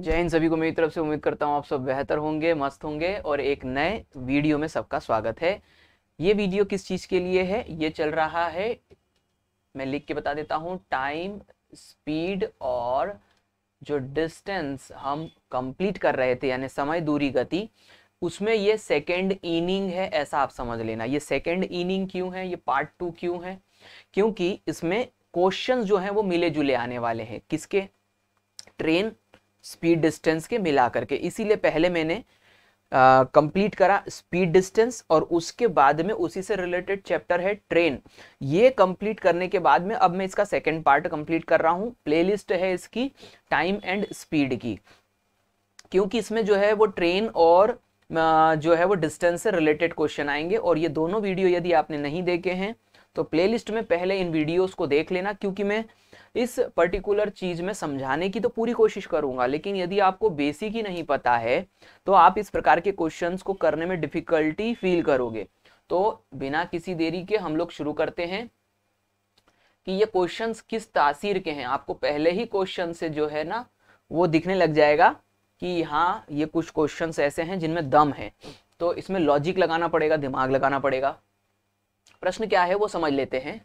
जय हिंद सभी को मेरी तरफ से उम्मीद करता हूँ आप सब बेहतर होंगे मस्त होंगे और एक नए वीडियो में सबका स्वागत है ये वीडियो किस चीज़ के लिए है ये चल रहा है मैं लिख के बता देता हूँ टाइम स्पीड और जो डिस्टेंस हम कंप्लीट कर रहे थे यानी समय दूरी गति उसमें ये सेकेंड इनिंग है ऐसा आप समझ लेना ये सेकेंड इनिंग क्यों है ये पार्ट टू क्यों है क्योंकि इसमें क्वेश्चन जो हैं वो मिले जुले आने वाले हैं किसके ट्रेन स्पीड डिस्टेंस के मिला करके इसीलिए पहले मैंने कंप्लीट करा स्पीड डिस्टेंस और उसके बाद में उसी से रिलेटेड चैप्टर है ट्रेन ये कंप्लीट करने के बाद में अब मैं इसका सेकंड पार्ट कंप्लीट कर रहा हूँ प्लेलिस्ट है इसकी टाइम एंड स्पीड की क्योंकि इसमें जो है वो ट्रेन और जो है वो डिस्टेंस से रिलेटेड क्वेश्चन आएंगे और ये दोनों वीडियो यदि आपने नहीं देखे हैं तो प्लेलिस्ट में पहले इन वीडियोस को देख लेना क्योंकि मैं इस पर्टिकुलर चीज में समझाने की तो पूरी कोशिश करूंगा लेकिन यदि आपको बेसिक ही नहीं पता है तो आप इस प्रकार के क्वेश्चन को करने में डिफिकल्टी फील करोगे तो बिना किसी देरी के हम लोग शुरू करते हैं कि ये क्वेश्चंस किस तासीर के हैं आपको पहले ही क्वेश्चन से जो है ना वो दिखने लग जाएगा कि हाँ ये कुछ क्वेश्चंस ऐसे हैं जिनमें दम है तो इसमें लॉजिक लगाना पड़ेगा दिमाग लगाना पड़ेगा प्रश्न क्या है वो समझ लेते हैं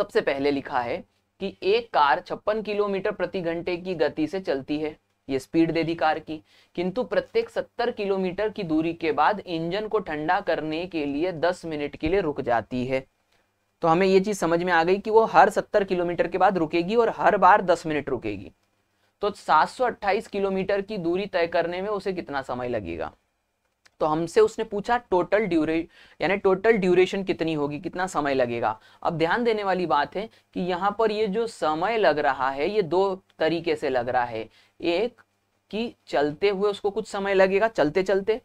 सबसे पहले लिखा है कि एक कार छप्पन किलोमीटर प्रति घंटे की गति से चलती है ये स्पीड दे दी कार की किंतु प्रत्येक सत्तर किलोमीटर की दूरी के बाद इंजन को ठंडा करने के लिए दस मिनट के लिए रुक जाती है तो हमें ये चीज समझ में आ गई कि वो हर सत्तर किलोमीटर के बाद रुकेगी और हर बार दस मिनट रुकेगी तो सात किलोमीटर की दूरी तय करने में उसे कितना समय लगेगा तो हमसे उसने पूछा टोटल ड्यूरे यानी टोटल ड्यूरेशन कितनी होगी कितना समय लगेगा अब ध्यान देने वाली बात है कि यहाँ पर ये जो समय लग रहा है ये दो तरीके से लग रहा है एक कि चलते हुए उसको कुछ समय लगेगा चलते चलते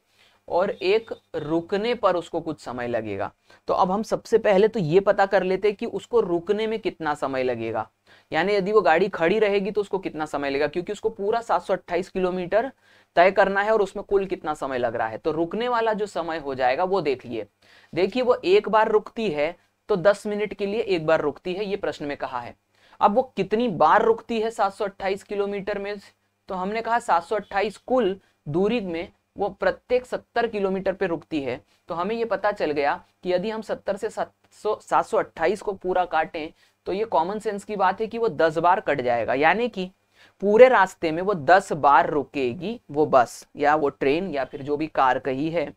और एक रुकने पर उसको कुछ समय लगेगा तो अब हम सबसे पहले तो ये पता कर लेते कि उसको रुकने में कितना समय लगेगा यानी यदि वो गाड़ी खड़ी रहेगी तो उसको कितना समय लगेगा क्योंकि उसको पूरा 728 किलोमीटर तय करना है और उसमें कुल कितना समय लग रहा है तो रुकने वाला जो समय हो जाएगा वो देखिए देखिए वो एक बार रुकती है तो दस मिनट के लिए एक बार रुकती है ये प्रश्न में कहा है अब वो कितनी बार रुकती है सात किलोमीटर में तो हमने कहा सात कुल दूरी में वो प्रत्येक 70 किलोमीटर पे रुकती है तो हमें ये पता चल गया कि यदि हम 70 से 700 728 को पूरा काटें तो ये कॉमन सेंस की बात है कि वो 10 बार कट जाएगा यानी कि पूरे रास्ते में वो 10 बार रुकेगी वो बस या वो ट्रेन या फिर जो भी कार कही है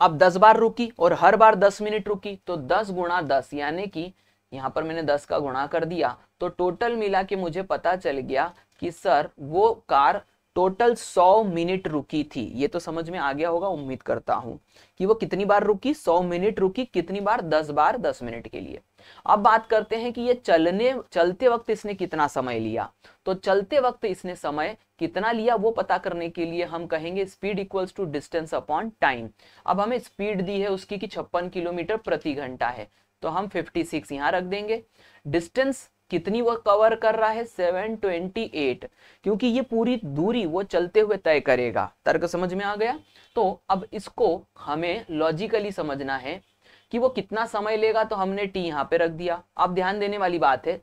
अब 10 बार रुकी और हर बार 10 मिनट रुकी तो 10 गुणा दस यानी कि यहाँ पर मैंने 10 का गुणा कर दिया तो टोटल मिला के मुझे पता चल गया कि सर वो कार टोटल 100 मिनट रुकी थी ये तो समझ में आ गया होगा उम्मीद करता हूं कि वो कितनी बार रुकी 100 मिनट रुकी कितनी बार 10 बार 10 मिनट के लिए अब बात करते हैं कि ये चलने चलते वक्त इसने कितना समय लिया तो चलते वक्त इसने समय कितना लिया वो पता करने के लिए हम कहेंगे speed equals to distance upon time अब हमें स्पीड दी है उसकी कि छप्पन किलोमीटर प्रति घंटा है तो हम 56 सिक्स यहाँ रख देंगे डिस्टेंस कितनी वो कवर कर रहा है 728 क्योंकि ये पूरी दूरी वो चलते हुए तय करेगा तर्क समझ में आ गया तो अब इसको हमें लॉजिकली समझना है कि वो कितना समय लेगा तो हमने टी यहाँ पे रख दिया आप ध्यान देने वाली बात है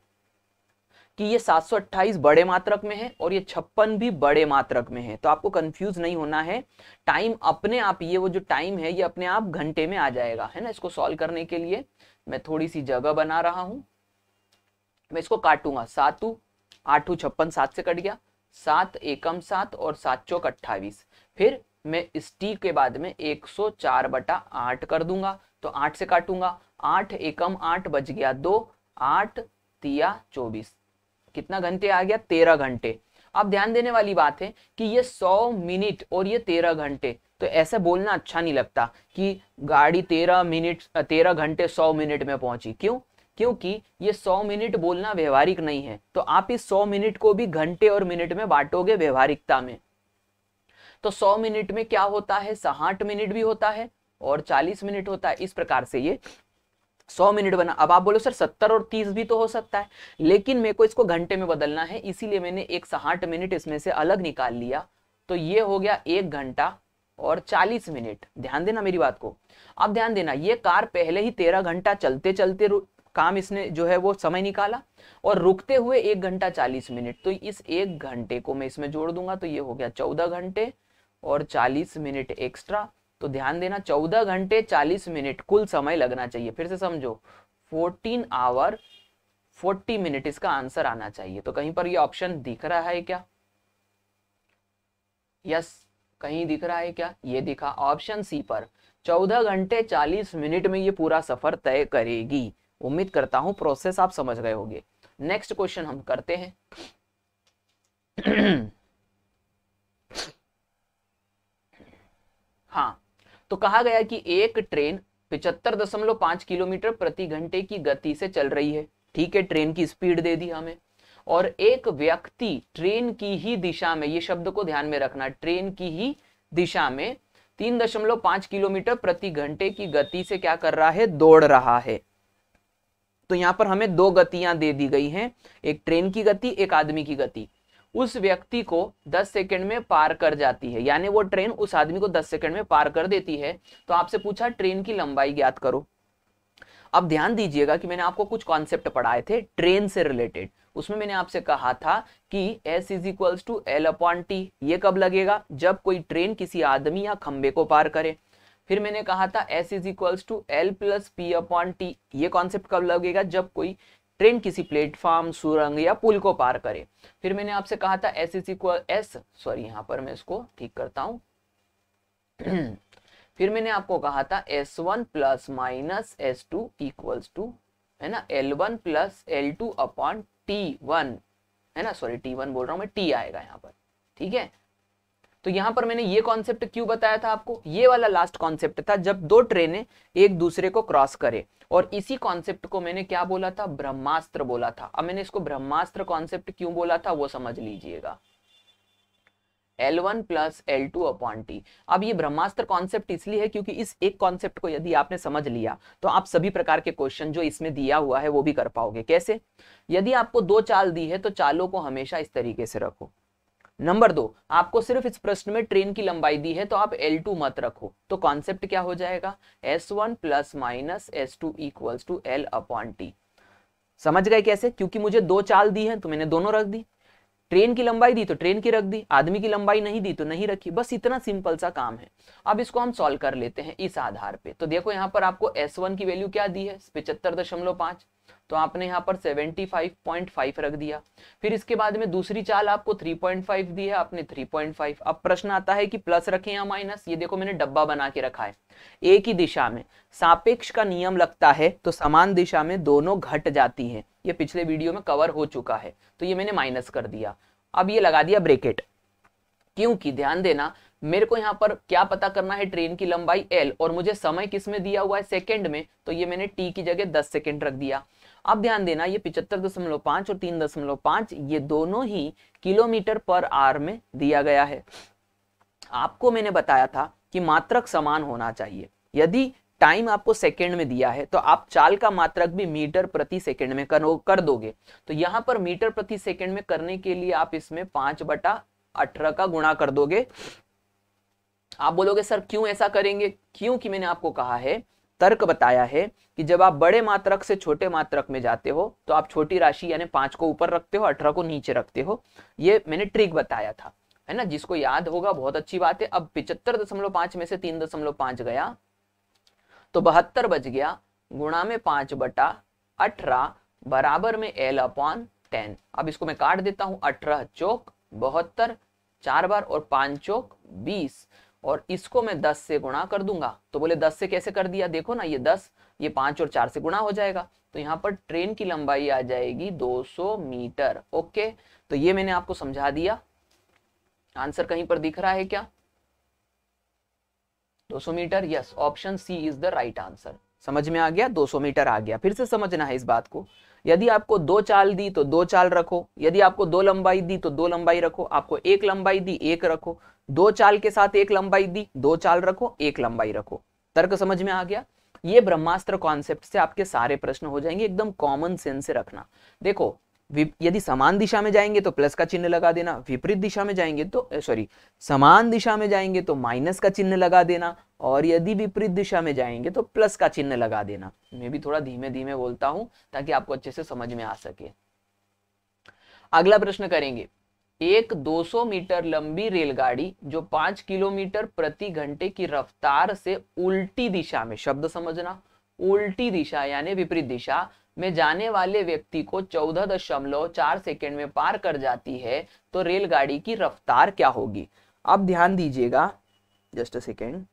कि ये 728 बड़े मात्रक में है और ये छप्पन भी बड़े मात्रक में है तो आपको कंफ्यूज नहीं होना है टाइम अपने आप ये वो जो टाइम है ये अपने आप घंटे में आ जाएगा है ना इसको सॉल्व करने के लिए मैं थोड़ी सी जगह बना रहा हूं मैं इसको काटूंगा सातु आठू छप्पन सात से कट गया सात एकम सात और सात चौक अट्ठाईस फिर मैं इस टी के बाद में चार बटा आठ कर दूंगा तो आठ से काटूंगा आठ एकम आठ बज गया दो आठ तिया चौबीस कितना घंटे आ गया तेरह घंटे अब ध्यान देने वाली बात है कि ये सौ मिनट और ये तेरह घंटे तो ऐसे बोलना अच्छा नहीं लगता कि गाड़ी तेरह मिनट तेरह घंटे सौ मिनट में पहुंची क्यों क्योंकि ये 100 मिनट बोलना व्यवहारिक नहीं है तो आप इस 100 मिनट को भी घंटे और मिनट में बांटोगे व्यवहारिकता में तो 100 मिनट में क्या होता है साठ मिनट भी होता है और 40 मिनट होता है इस प्रकार से ये 100 मिनट बना अब आप बोलो सर 70 और 30 भी तो हो सकता है लेकिन मेरे को इसको घंटे में बदलना है इसीलिए मैंने एक साठ मिनट इसमें से अलग निकाल लिया तो ये हो गया एक घंटा और 40 मिनट ध्यान देना मेरी बात को अब ध्यान देना ये कार पहले ही 13 घंटा चलते चलते काम इसने जो है वो समय निकाला और रुकते हुए एक घंटा चालीस मिनट तो इस एक घंटे को मैं इसमें जोड़ दूंगा तो ये हो गया चौदह घंटे और चालीस मिनट एक्स्ट्रा तो ध्यान देना चौदह घंटे चालीस मिनट कुल समय लगना चाहिए फिर से समझो फोर्टीन आवर फोर्टी मिनट इसका आंसर आना चाहिए तो कहीं पर ये ऑप्शन दिख रहा है क्या यस कहीं दिख रहा है क्या ये दिखा ऑप्शन सी पर चौदह घंटे चालीस मिनट में ये पूरा सफर तय करेगी उम्मीद करता हूं प्रोसेस आप समझ गए होंगे नेक्स्ट क्वेश्चन हम करते हैं हाँ तो कहा गया कि एक ट्रेन पिचहत्तर दशमलव पांच किलोमीटर प्रति घंटे की गति से चल रही है ठीक है ट्रेन की स्पीड दे दी हमें और एक व्यक्ति ट्रेन की ही दिशा में ये शब्द को ध्यान में रखना ट्रेन की ही दिशा में तीन दशमलव पांच किलोमीटर प्रति घंटे की गति से क्या कर रहा है दौड़ रहा है तो यहाँ पर हमें दो गतियां दे दी गई हैं एक ट्रेन की गति एक आदमी की गति उस व्यक्ति को 10 सेकंड में पार कर जाती है यानी वो ट्रेन उस आदमी को 10 सेकंड में पार कर देती है तो आपसे पूछा ट्रेन की लंबाई ज्ञात करो अब ध्यान दीजिएगा कि मैंने आपको कुछ कॉन्सेप्ट पढ़ाए थे ट्रेन से रिलेटेड उसमें मैंने आपसे कहा था कि S is equals to L upon T ये कब लगेगा जब कोई ट्रेन किसी आदमी या खंबे को पार करे फिर मैंने कहा था S is equals to L plus P upon T ये कॉन्सेप्ट कब लगेगा जब कोई ट्रेन किसी प्लेटफॉर्म सुरंग या पुल को पार करे फिर मैंने आपसे कहा था S is equal S sorry यहाँ पर मैं इसको ठीक करता हूँ फिर मैंने आपको कहा था S one plus minus S two equals to है ना L one plus L two upon T one है ना सॉरी टी वन बोल रहा हूँ मैं टी आएगा यहाँ पर ठीक है तो यहां पर मैंने ये कॉन्सेप्ट क्यों बताया था आपको ये वाला लास्ट कॉन्सेप्ट था जब दो ट्रेनें एक दूसरे को क्रॉस करे और इसी कॉन्सेप्ट को मैंने क्या बोला था ब्रह्मास्त्र बोला था अब मैंने इसको ब्रह्मास्त्र कॉन्सेप्ट क्यों बोला था वो समझ लीजिएगा L1 one plus L two upon T अब ये ब्रह्मास्त्र कॉन्सेप्ट इसलिए है क्योंकि इस एक कॉन्सेप्ट को यदि आपने समझ लिया तो आप सभी प्रकार के क्वेश्चन जो इसमें दिया हुआ है वो भी कर पाओगे कैसे यदि आपको दो चाल दी है तो चालों को हमेशा इस तरीके से रखो नंबर दो आपको सिर्फ इस प्रश्न में ट्रेन की लंबाई दी है तो आप L2 मत रखो तो कॉन्सेप्ट क्या हो जाएगा S1 one plus minus S two equals to L upon T समझ गए कैसे क्योंकि मुझे दो चाल दी है तो मैंने दोनों रख दी ट्रेन की लंबाई दी तो ट्रेन की रख दी आदमी की लंबाई नहीं दी तो नहीं रखी बस इतना सिंपल सा काम है अब इसको हम सॉल्व कर लेते हैं इस आधार पे तो देखो यहाँ पर आपको S1 की वैल्यू क्या दी है पिछहत्तर दशमलव पांच तो आपने यहाँ पर 75.5 रख दिया फिर इसके बाद में दूसरी चाल आपको 3.5 दी है आपने 3.5 अब प्रश्न आता है कि प्लस रखें या माइनस ये देखो मैंने डब्बा बना के रखा है एक ही दिशा में सापेक्ष का नियम लगता है तो समान दिशा में दोनों घट जाती है ये पिछले वीडियो में कवर हो चुका है तो ये मैंने माइनस कर दिया अब ये लगा दिया ब्रेकेट क्योंकि ध्यान देना मेरे को यहाँ पर क्या पता करना है ट्रेन की लंबाई एल और मुझे समय किस में दिया हुआ है सेकंड में तो ये मैंने टी की जगह दस सेकंड रख दिया अब ध्यान देना ये पिछहत्तर दशमलव पांच और तीन दशमलव पांच ये दोनों ही किलोमीटर पर आर में दिया गया है आपको मैंने बताया था कि मात्रक समान होना चाहिए यदि टाइम आपको सेकेंड में दिया है तो आप चाल का मात्रक भी मीटर प्रति सेकेंड में कर दोगे तो यहां पर मीटर प्रति सेकेंड में करने के लिए आप इसमें पांच बटा अठारह का गुणा कर दोगे आप बोलोगे सर क्यों ऐसा करेंगे क्योंकि मैंने आपको कहा है तर्क बताया है कि जब आप बड़े मात्रक से छोटे मात्रक में जाते हो तो आप छोटी राशि यानी पांच को ऊपर रखते हो अठारह को नीचे रखते हो ये मैंने ट्रिक बताया था है ना जिसको याद होगा बहुत अच्छी बात है अब पिचहत्तर दशमलव पांच में से तीन दशमलव पांच गया तो बहत्तर बच गया गुणा में पांच बटा अठारह बराबर में एल अपॉन टेन अब इसको मैं काट देता हूं अठारह चौक बहत्तर चार बार और पांच चौक बीस और इसको मैं दस से गुणा कर दूंगा तो बोले दस से कैसे कर दिया देखो ना ये दस ये पांच और चार से गुणा हो जाएगा तो यहाँ पर ट्रेन की लंबाई आ जाएगी 200 मीटर ओके तो ये मैंने आपको समझा दिया आंसर कहीं पर दिख रहा है क्या 200 metre yes option C is the right answer समझ में आ गया 200 मीटर आ गया फिर से समझना है इस बात को यदि आपको दो चाल दी तो दो चाल रखो यदि आपको दो लंबाई दी तो दो लंबाई रखो आपको एक लंबाई दी एक रखो दो चाल के साथ एक लंबाई दी दो चाल रखो एक लंबाई रखो तर्क समझ में आ गया ये ब्रह्मास्त्र कॉन्सेप्ट से आपके सारे प्रश्न हो जाएंगे एकदम कॉमन सेंस से रखना देखो यदि समान दिशा में जाएंगे तो प्लस का चिन्ह लगा देना विपरीत दिशा में जाएंगे तो सॉरी समान दिशा में जाएंगे तो माइनस का चिन्ह लगा देना और यदि विपरीत दिशा में जाएंगे तो प्लस का चिन्ह लगा देना मैं भी थोड़ा धीमे धीमे बोलता हूं ताकि आपको अच्छे से समझ में आ सके अगला प्रश्न करेंगे एक 200 मीटर लंबी रेलगाड़ी जो पांच किलोमीटर प्रति घंटे की रफ्तार से उल्टी दिशा में शब्द समझना उल्टी दिशा यानी विपरीत दिशा में जाने वाले व्यक्ति को चौदह दशमलव चार सेकेंड में पार कर जाती है तो रेलगाड़ी की रफ्तार क्या होगी अब ध्यान दीजिएगा just a second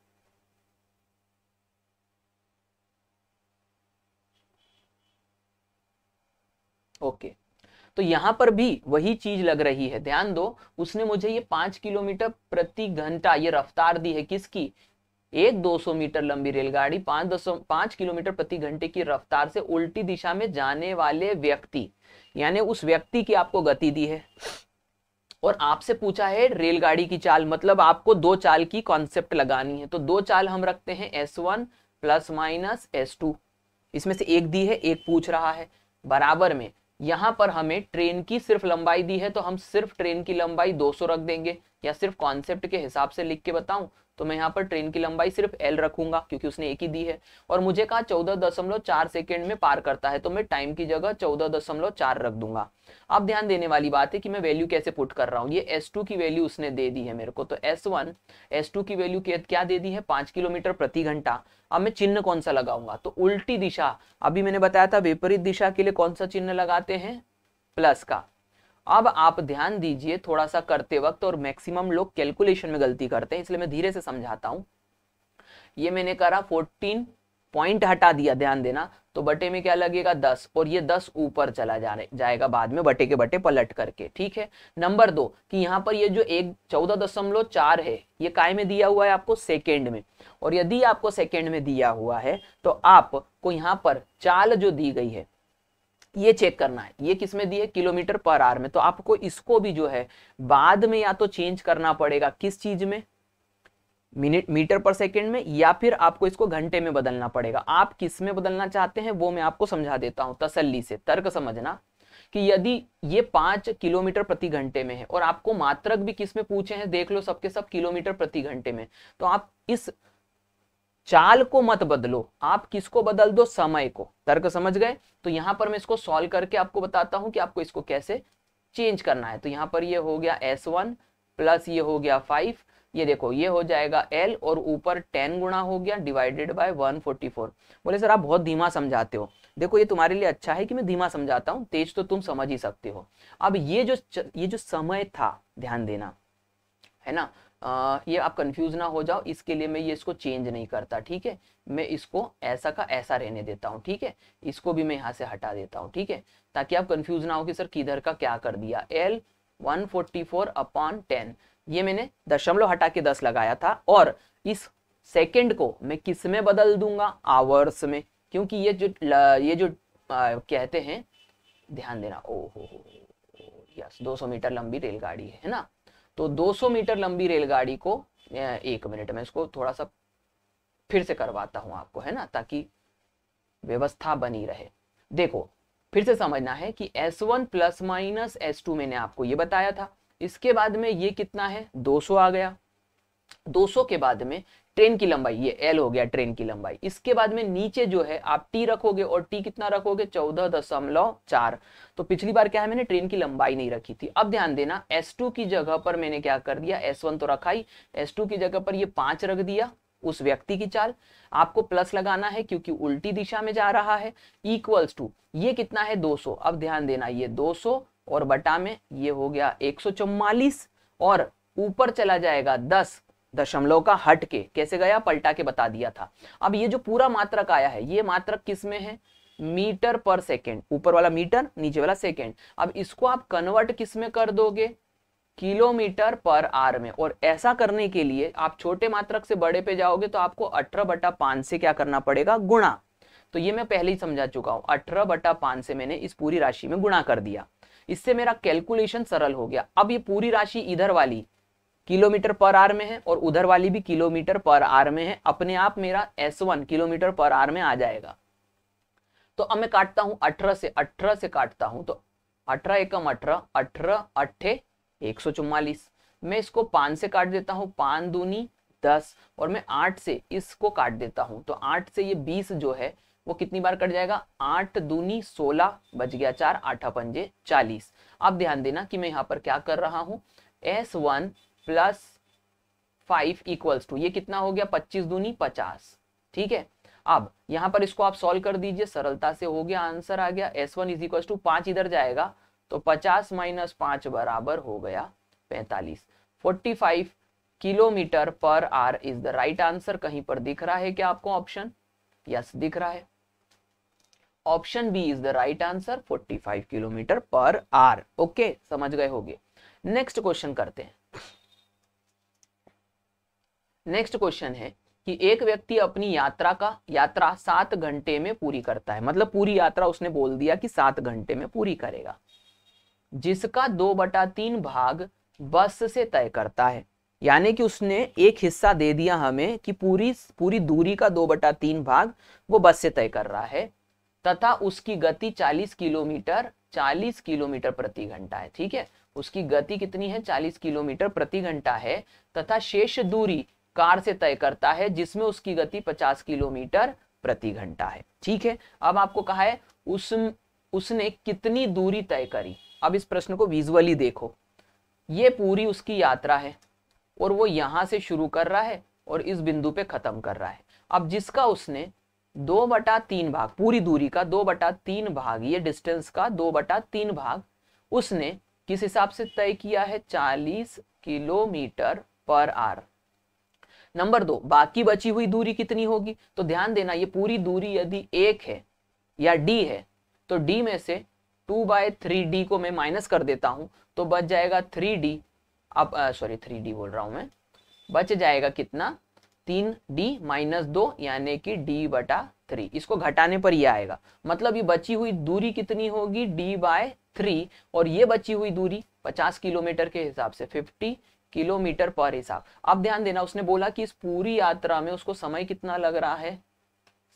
okay okay. तो यहाँ पर भी वही चीज लग रही है ध्यान दो उसने मुझे ये पांच किलोमीटर प्रति घंटा ये रफ्तार दी है किसकी एक 200 मीटर लंबी रेलगाड़ी पांच दस पांच किलोमीटर प्रति घंटे की रफ्तार से उल्टी दिशा में जाने वाले व्यक्ति यानी उस व्यक्ति की आपको गति दी है और आपसे पूछा है रेलगाड़ी की चाल मतलब आपको दो चाल की कॉन्सेप्ट लगानी है तो दो चाल हम रखते हैं S one plus minus S two इसमें से एक दी है एक पूछ रहा है बराबर में यहां पर हमें ट्रेन की सिर्फ लंबाई दी है तो हम सिर्फ ट्रेन की लंबाई 200 रख देंगे या सिर्फ कॉन्सेप्ट के हिसाब से लिख के बताऊं तो मैं यहाँ पर ट्रेन की लंबाई सिर्फ एल रखूंगा क्योंकि उसने एक ही दी है और मुझे कहा चौदह दशमलव चार सेकेंड में पार करता है तो मैं टाइम की जगह चौदह दशमलव चार रख दूंगा अब ध्यान देने वाली बात है कि मैं वैल्यू कैसे पुट कर रहा हूँ ये टू की वैल्यू उसने दे दी है मेरे को तो एस टू की वैल्यू क्या दे दी है पांच किलोमीटर प्रति घंटा अब मैं चिन्ह कौन सा लगाऊंगा तो उल्टी दिशा अभी मैंने बताया था विपरीत दिशा के लिए कौन सा चिन्ह लगाते हैं प्लस का अब आप ध्यान दीजिए थोड़ा सा करते वक्त और मैक्सिमम लोग कैलकुलेशन में गलती करते हैं इसलिए मैं धीरे से समझाता हूँ ये मैंने करा फोर्टीन पॉइंट हटा दिया ध्यान देना तो बटे में क्या लगेगा दस और ये दस ऊपर चला जा जाएगा बाद में बटे के बटे पलट करके ठीक है नंबर दो कि यहाँ पर ये जो एक चौदह दशमलव चार है ये काय में दिया हुआ है आपको सेकेंड में और यदि आपको सेकेंड में दिया हुआ है तो आपको यहाँ पर चाल जो दी गई है ये चेक करना है ये किसमें दी है किलोमीटर पर आर में तो आपको इसको भी जो है बाद में या तो चेंज करना पड़ेगा किस चीज में मिनट मीटर पर सेकेंड में या फिर आपको इसको घंटे में बदलना पड़ेगा आप किस में बदलना चाहते हैं वो मैं आपको समझा देता हूं तसल्ली से तर्क समझना कि यदि ये पांच किलोमीटर प्रति घंटे में है और आपको मात्रक भी किस में पूछे हैं देख लो सबके सब किलोमीटर प्रति घंटे में तो आप इस चाल को मत बदलो आप किसको बदल दो समय को तर्क समझ गए तो यहां पर मैं इसको सॉल्व करके आपको बताता हूं कि आपको इसको कैसे चेंज करना है तो यहां पर ये हो गया एस वन प्लस ये हो गया फाइव ये देखो ये हो जाएगा एल और ऊपर टेन गुणा हो गया डिवाइडेड बाय 144 बोले सर आप बहुत धीमा समझाते हो देखो ये तुम्हारे लिए अच्छा है कि मैं धीमा समझाता हूँ तेज तो तुम समझ ही सकते हो अब ये जो ये जो समय था ध्यान देना है ना आ, ये आप कंफ्यूज ना हो जाओ इसके लिए मैं ये इसको चेंज नहीं करता ठीक है मैं इसको ऐसा का ऐसा रहने देता हूँ ठीक है इसको भी मैं यहाँ से हटा देता हूँ ठीक है ताकि आप कंफ्यूज ना हो कि सर किधर का क्या कर दिया एल 144 अपॉन टेन ये मैंने दशमलव हटा के दस लगाया था और इस सेकेंड को मैं किस में बदल दूंगा आवर्स में क्योंकि ये जो ये जो आ, कहते हैं ध्यान देना ओ हो यस सौ मीटर लंबी रेलगाड़ी है ना तो 200 मीटर लंबी रेलगाड़ी को एक मिनट में इसको थोड़ा सा फिर से करवाता हूं आपको है ना ताकि व्यवस्था बनी रहे देखो फिर से समझना है कि S1 one plus minus S मैंने आपको ये बताया था इसके बाद में ये कितना है 200 आ गया 200 के बाद में ट्रेन की लंबाई ये एल हो गया ट्रेन की लंबाई इसके बाद में नीचे जो है आप टी रखोगे और टी कितना रखोगे चौदह दशमलव चार तो पिछली बार क्या है मैंने ट्रेन की लंबाई नहीं रखी थी अब ध्यान देना एस टू की जगह पर मैंने क्या कर दिया एस वन तो रखा ही एस टू की जगह पर ये पांच रख दिया उस व्यक्ति की चाल आपको प्लस लगाना है क्योंकि उल्टी दिशा में जा रहा है इक्वल्स टू ये कितना है सौ अब ध्यान देना ये 200 और बटा में ये हो गया एक और ऊपर चला जाएगा 10 दशमलव का हट के कैसे गया पलटा के बता दिया था अब ये जो पूरा मात्रक आया है ये मात्रक किस में है मीटर पर सेकेंड ऊपर वाला मीटर नीचे वाला सेकेंड अब इसको आप कन्वर्ट किस में कर दोगे किलोमीटर पर आर में और ऐसा करने के लिए आप छोटे मात्रक से बड़े पे जाओगे तो आपको अठारह बटा पांच से क्या करना पड़ेगा गुणा तो ये मैं पहले ही समझा चुका हूं अठारह बटा पांच से मैंने इस पूरी राशि में गुणा कर दिया इससे मेरा कैलकुलेशन सरल हो गया अब ये पूरी राशि इधर वाली किलोमीटर पर आर में है और उधर वाली भी किलोमीटर पर आर में है अपने आप मेरा S one kilometre per hour में आ जाएगा तो अब मैं काटता हूं अठारह से अठारह से काटता हूं तो अठारह एकम अठारह अठारह अट्ठे एक सौ चुम्वालीस मैं इसको पांच से काट देता हूं पान दूनी दस और मैं आठ से इसको काट देता हूं तो आठ से ये बीस जो है वो कितनी बार कट जाएगा आठ दूनी सोलह बज गया चार आठा पंजे चालीस अब ध्यान देना कि मैं यहाँ पर क्या कर रहा हूँ S one plus five equals to ये कितना हो गया पच्चीस दूनी पचास ठीक है अब यहां पर इसको आप सॉल्व कर दीजिए सरलता से हो गया आंसर आ गया S one is equal to पांच इधर जाएगा तो पचास माइनस पांच बराबर हो गया पैंतालीस forty five kilometre per hour is the right answer कहीं पर दिख रहा है क्या आपको ऑप्शन यस दिख रहा है option B is the right answer five kilometre per hour okay समझ गए होगे नेक्स्ट क्वेश्चन करते हैं नेक्स्ट क्वेश्चन है कि एक व्यक्ति अपनी यात्रा का यात्रा सात घंटे में पूरी करता है मतलब पूरी यात्रा उसने बोल दिया कि सात घंटे में पूरी करेगा जिसका दो बटा तीन भाग बस से तय करता है यानी कि उसने एक हिस्सा दे दिया हमें कि पूरी पूरी दूरी का दो बटा तीन भाग वो बस से तय कर रहा है तथा उसकी गति 40 किलोमीटर 40 किलोमीटर प्रति घंटा है ठीक है उसकी गति कितनी है 40 किलोमीटर प्रति घंटा है तथा शेष दूरी कार से तय करता है जिसमें उसकी गति 50 किलोमीटर प्रति घंटा है ठीक है अब आपको कहा है उस उसने कितनी दूरी तय करी अब इस प्रश्न को विजुअली देखो ये पूरी उसकी यात्रा है और वो यहां से शुरू कर रहा है और इस बिंदु पे खत्म कर रहा है अब जिसका उसने दो बटा तीन भाग पूरी दूरी का दो बटा तीन भाग ये डिस्टेंस का दो बटा तीन भाग उसने किस हिसाब से तय किया है चालीस किलोमीटर पर आर नंबर दो बाकी बची हुई दूरी कितनी होगी तो ध्यान देना ये पूरी दूरी यदि एक है या डी है तो डी में से टू बाय थ्री डी को मैं माइनस कर देता हूं तो बच जाएगा थ्री डी अब सॉरी थ्री डी बोल रहा हूं मैं बच जाएगा कितना तीन डी माइनस दो यानी कि डी बटा थ्री इसको घटाने पर ये आएगा मतलब ये बची हुई दूरी कितनी होगी डी बाय थ्री और ये बची हुई दूरी पचास किलोमीटर के हिसाब से फिफ्टी किलोमीटर पर हिसाब अब ध्यान देना उसने बोला कि इस पूरी यात्रा में उसको समय कितना लग रहा है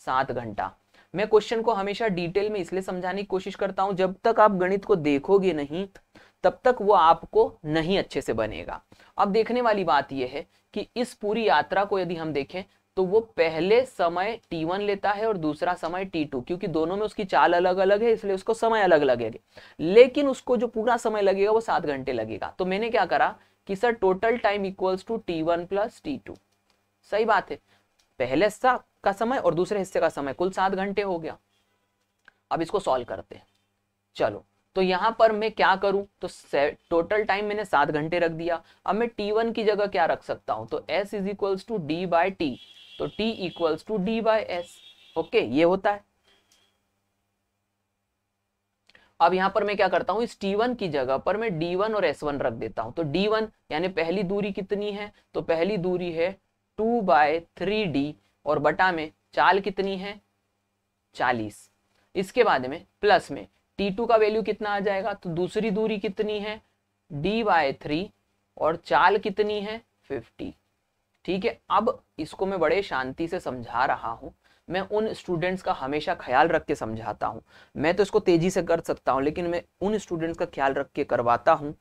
सात घंटा मैं क्वेश्चन को हमेशा डिटेल में इसलिए समझाने की कोशिश करता हूं जब तक आप गणित को देखोगे नहीं तब तक वो आपको नहीं अच्छे से बनेगा अब देखने वाली बात यह है कि इस पूरी यात्रा को यदि हम देखें तो वो पहले समय T1 लेता है और दूसरा समय T2 क्योंकि दोनों में उसकी चाल अलग अलग है इसलिए उसको समय अलग लगेगा लेकिन उसको जो पूरा समय लगेगा वो सात घंटे लगेगा तो मैंने क्या करा कि sir total time equals to T one plus T two सही बात है पहले हिस्सा का समय और दूसरे हिस्से का समय कुल सात घंटे हो गया अब इसको सॉल्व करते हैं चलो तो यहां पर मैं क्या करूं तो टोटल टाइम मैंने सात घंटे रख दिया अब मैं टी वन की जगह क्या रख सकता हूं तो S is equals to D by T तो T equals to D by S okay ये होता है अब यहाँ पर मैं क्या करता हूँ इस T1 की जगह पर मैं D1 और S1 रख देता हूं तो D1 यानी पहली दूरी कितनी है तो पहली दूरी है टू बाय थ्री डी और बटा में चाल कितनी है चालीस इसके बाद में प्लस में T2 का वैल्यू कितना आ जाएगा तो दूसरी दूरी कितनी है डी बाय थ्री और चाल कितनी है फिफ्टी ठीक है अब इसको मैं बड़े शांति से समझा रहा हूं मैं उन स्टूडेंट्स का हमेशा ख्याल रख के समझाता हूँ मैं तो इसको तेज़ी से कर सकता हूँ लेकिन मैं उन स्टूडेंट्स का ख्याल रख के करवाता हूँ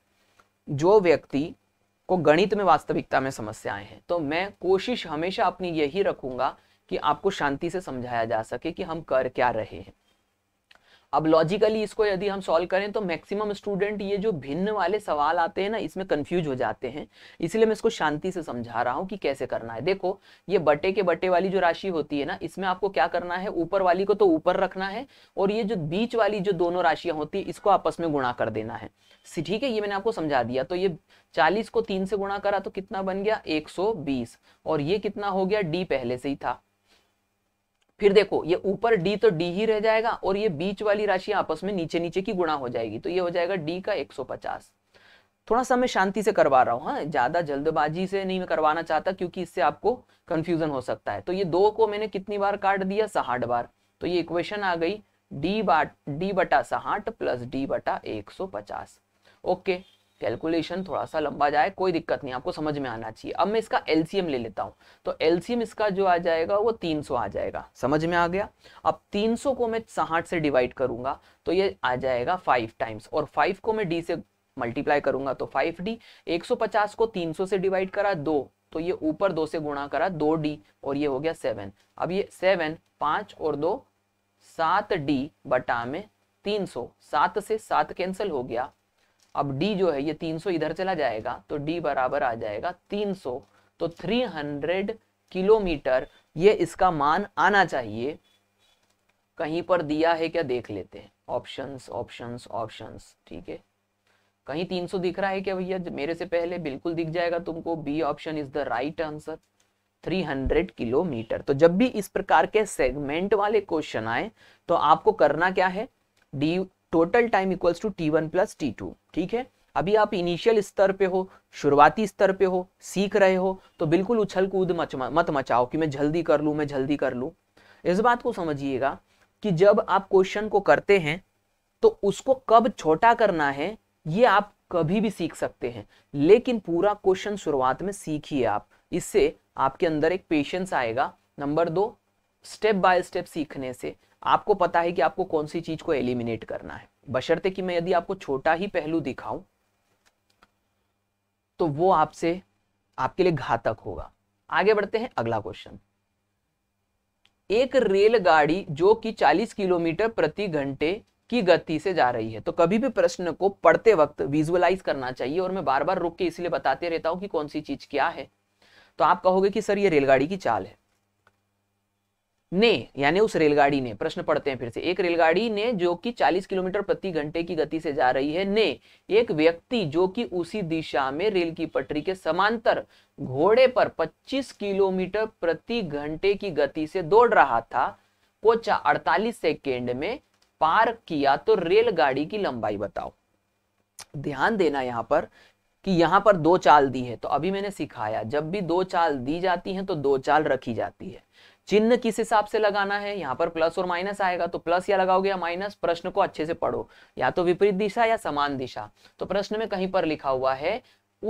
जो व्यक्ति को गणित में वास्तविकता में समस्याएं हैं तो मैं कोशिश हमेशा अपनी यही रखूंगा कि आपको शांति से समझाया जा सके कि हम कर क्या रहे हैं अब लॉजिकली इसको यदि हम सॉल्व करें तो मैक्सिमम स्टूडेंट ये जो भिन्न वाले सवाल आते हैं ना इसमें कंफ्यूज हो जाते हैं इसलिए मैं इसको शांति से समझा रहा हूँ कि कैसे करना है देखो ये बटे के बटे वाली जो राशि होती है ना इसमें आपको क्या करना है ऊपर वाली को तो ऊपर रखना है और ये जो बीच वाली जो दोनों राशियां होती है इसको आपस में गुणा कर देना है ठीक है ये मैंने आपको समझा दिया तो ये चालीस को तीन से गुणा करा तो कितना बन गया एक और ये कितना हो गया डी पहले से ही था फिर देखो ये ऊपर डी तो डी ही रह जाएगा और ये बीच वाली राशि आपस में नीचे नीचे की गुणा हो जाएगी तो ये हो जाएगा डी का 150 थोड़ा सा मैं शांति से करवा रहा हूँ हाँ ज्यादा जल्दबाजी से नहीं मैं करवाना चाहता क्योंकि इससे आपको कंफ्यूजन हो सकता है तो ये दो को मैंने कितनी बार काट दिया साठ बार तो ये इक्वेशन आ गई डी बाट डी बटा साठ प्लस डी बटा एक ओके कैलकुलेशन थोड़ा सा लंबा जाए कोई दिक्कत नहीं आपको समझ में आना चाहिए अब मैं इसका एलसीएम ले लेता हूं तो एलसीएम इसका जो आ जाएगा वो 300 आ जाएगा समझ में आ गया अब 300 को मैं साठ से डिवाइड करूंगा तो ये आ जाएगा फाइव टाइम्स और फाइव को मैं डी से मल्टीप्लाई करूंगा तो फाइव डी एक को तीन से डिवाइड करा दो तो ये ऊपर दो से गुणा करा दो डी और ये हो गया सेवन अब ये सेवन पांच और दो सात डी बटा में तीन सौ सात से सात कैंसिल हो गया अब डी जो है ये 300 इधर चला जाएगा तो डी बराबर आ जाएगा 300 तो 300 किलोमीटर ये इसका मान आना चाहिए कहीं पर दिया है क्या देख लेते हैं ऑप्शंस ऑप्शंस ऑप्शंस ठीक है कहीं 300 दिख रहा है क्या भैया मेरे से पहले बिल्कुल दिख जाएगा तुमको B option is the right answer 300 kilometre तो जब भी इस प्रकार के सेगमेंट वाले क्वेश्चन आए तो आपको करना क्या है D total time equals to T one plus T two ठीक है अभी आप इनिशियल स्तर पे हो शुरुआती स्तर पे हो सीख रहे हो तो बिल्कुल उछल कूद मच मत मचाओ कि मैं जल्दी कर लूँ मैं जल्दी कर लूँ इस बात को समझिएगा कि जब आप क्वेश्चन को करते हैं तो उसको कब छोटा करना है ये आप कभी भी सीख सकते हैं लेकिन पूरा क्वेश्चन शुरुआत में सीखिए आप इससे आपके अंदर एक पेशेंस आएगा नंबर दो स्टेप बाय स्टेप सीखने से आपको पता है कि आपको कौन सी चीज को एलिमिनेट करना है बशर्ते कि मैं यदि आपको छोटा ही पहलू दिखाऊं तो वो आपसे आपके लिए घातक होगा आगे बढ़ते हैं अगला क्वेश्चन एक रेलगाड़ी जो कि 40 किलोमीटर प्रति घंटे की गति से जा रही है तो कभी भी प्रश्न को पढ़ते वक्त विजुअलाइज करना चाहिए और मैं बार बार रुक के इसलिए बताते रहता हूं कि कौन सी चीज क्या है तो आप कहोगे कि सर ये रेलगाड़ी की चाल है ने यानी उस रेलगाड़ी ने प्रश्न पढ़ते हैं फिर से एक रेलगाड़ी ने जो कि 40 किलोमीटर प्रति घंटे की गति से जा रही है ने एक व्यक्ति जो कि उसी दिशा में रेल की पटरी के समांतर घोड़े पर 25 किलोमीटर प्रति घंटे की गति से दौड़ रहा था को 48 सेकेंड में पार किया तो रेलगाड़ी की लंबाई बताओ ध्यान देना यहाँ पर कि यहाँ पर दो चाल दी है तो अभी मैंने सिखाया जब भी दो चाल दी जाती है तो दो चाल रखी जाती है चिन्ह किस हिसाब से लगाना है यहाँ पर प्लस और माइनस आएगा तो प्लस या लगाओगे या माइनस प्रश्न को अच्छे से पढ़ो या तो विपरीत दिशा या समान दिशा तो प्रश्न में कहीं पर लिखा हुआ है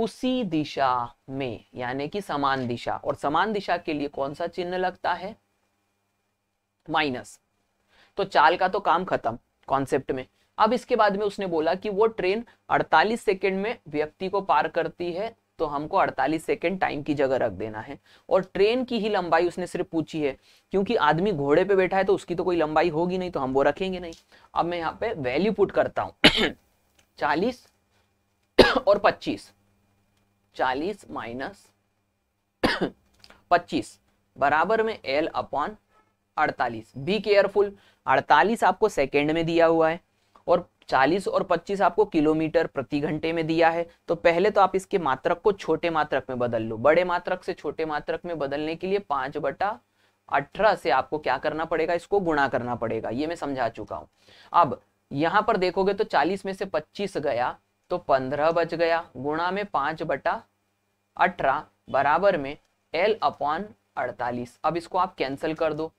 उसी दिशा में यानी कि समान दिशा और समान दिशा के लिए कौन सा चिन्ह लगता है माइनस तो चाल का तो काम खत्म कॉन्सेप्ट में अब इसके बाद में उसने बोला कि वो ट्रेन 48 सेकंड में व्यक्ति को पार करती है तो हमको 48 सेकेंड टाइम की जगह रख देना है और ट्रेन की ही लंबाई उसने सिर्फ पूछी है क्योंकि आदमी घोड़े पे बैठा है तो उसकी तो कोई लंबाई होगी नहीं तो हम वो रखेंगे नहीं अब मैं यहाँ पे वैल्यू पुट करता हूँ चालीस और पच्चीस चालीस माइनस पच्चीस बराबर में एल अपॉन अड़तालीस बी केयरफुल अड़तालीस आपको सेकेंड में दिया हुआ है और 40 और 25 आपको किलोमीटर प्रति घंटे में दिया है तो पहले तो आप इसके मात्रक को छोटे मात्रक में बदल लो बड़े मात्रक से छोटे मात्रक में बदलने के लिए पांच बटा अठारह से आपको क्या करना पड़ेगा इसको गुणा करना पड़ेगा ये मैं समझा चुका हूं अब यहां पर देखोगे तो चालीस में से पच्चीस गया तो पंद्रह बच गया गुणा में पांच बटा अठारह बराबर में एल अपॉन अड़तालीस अब इसको आप कैंसिल कर दो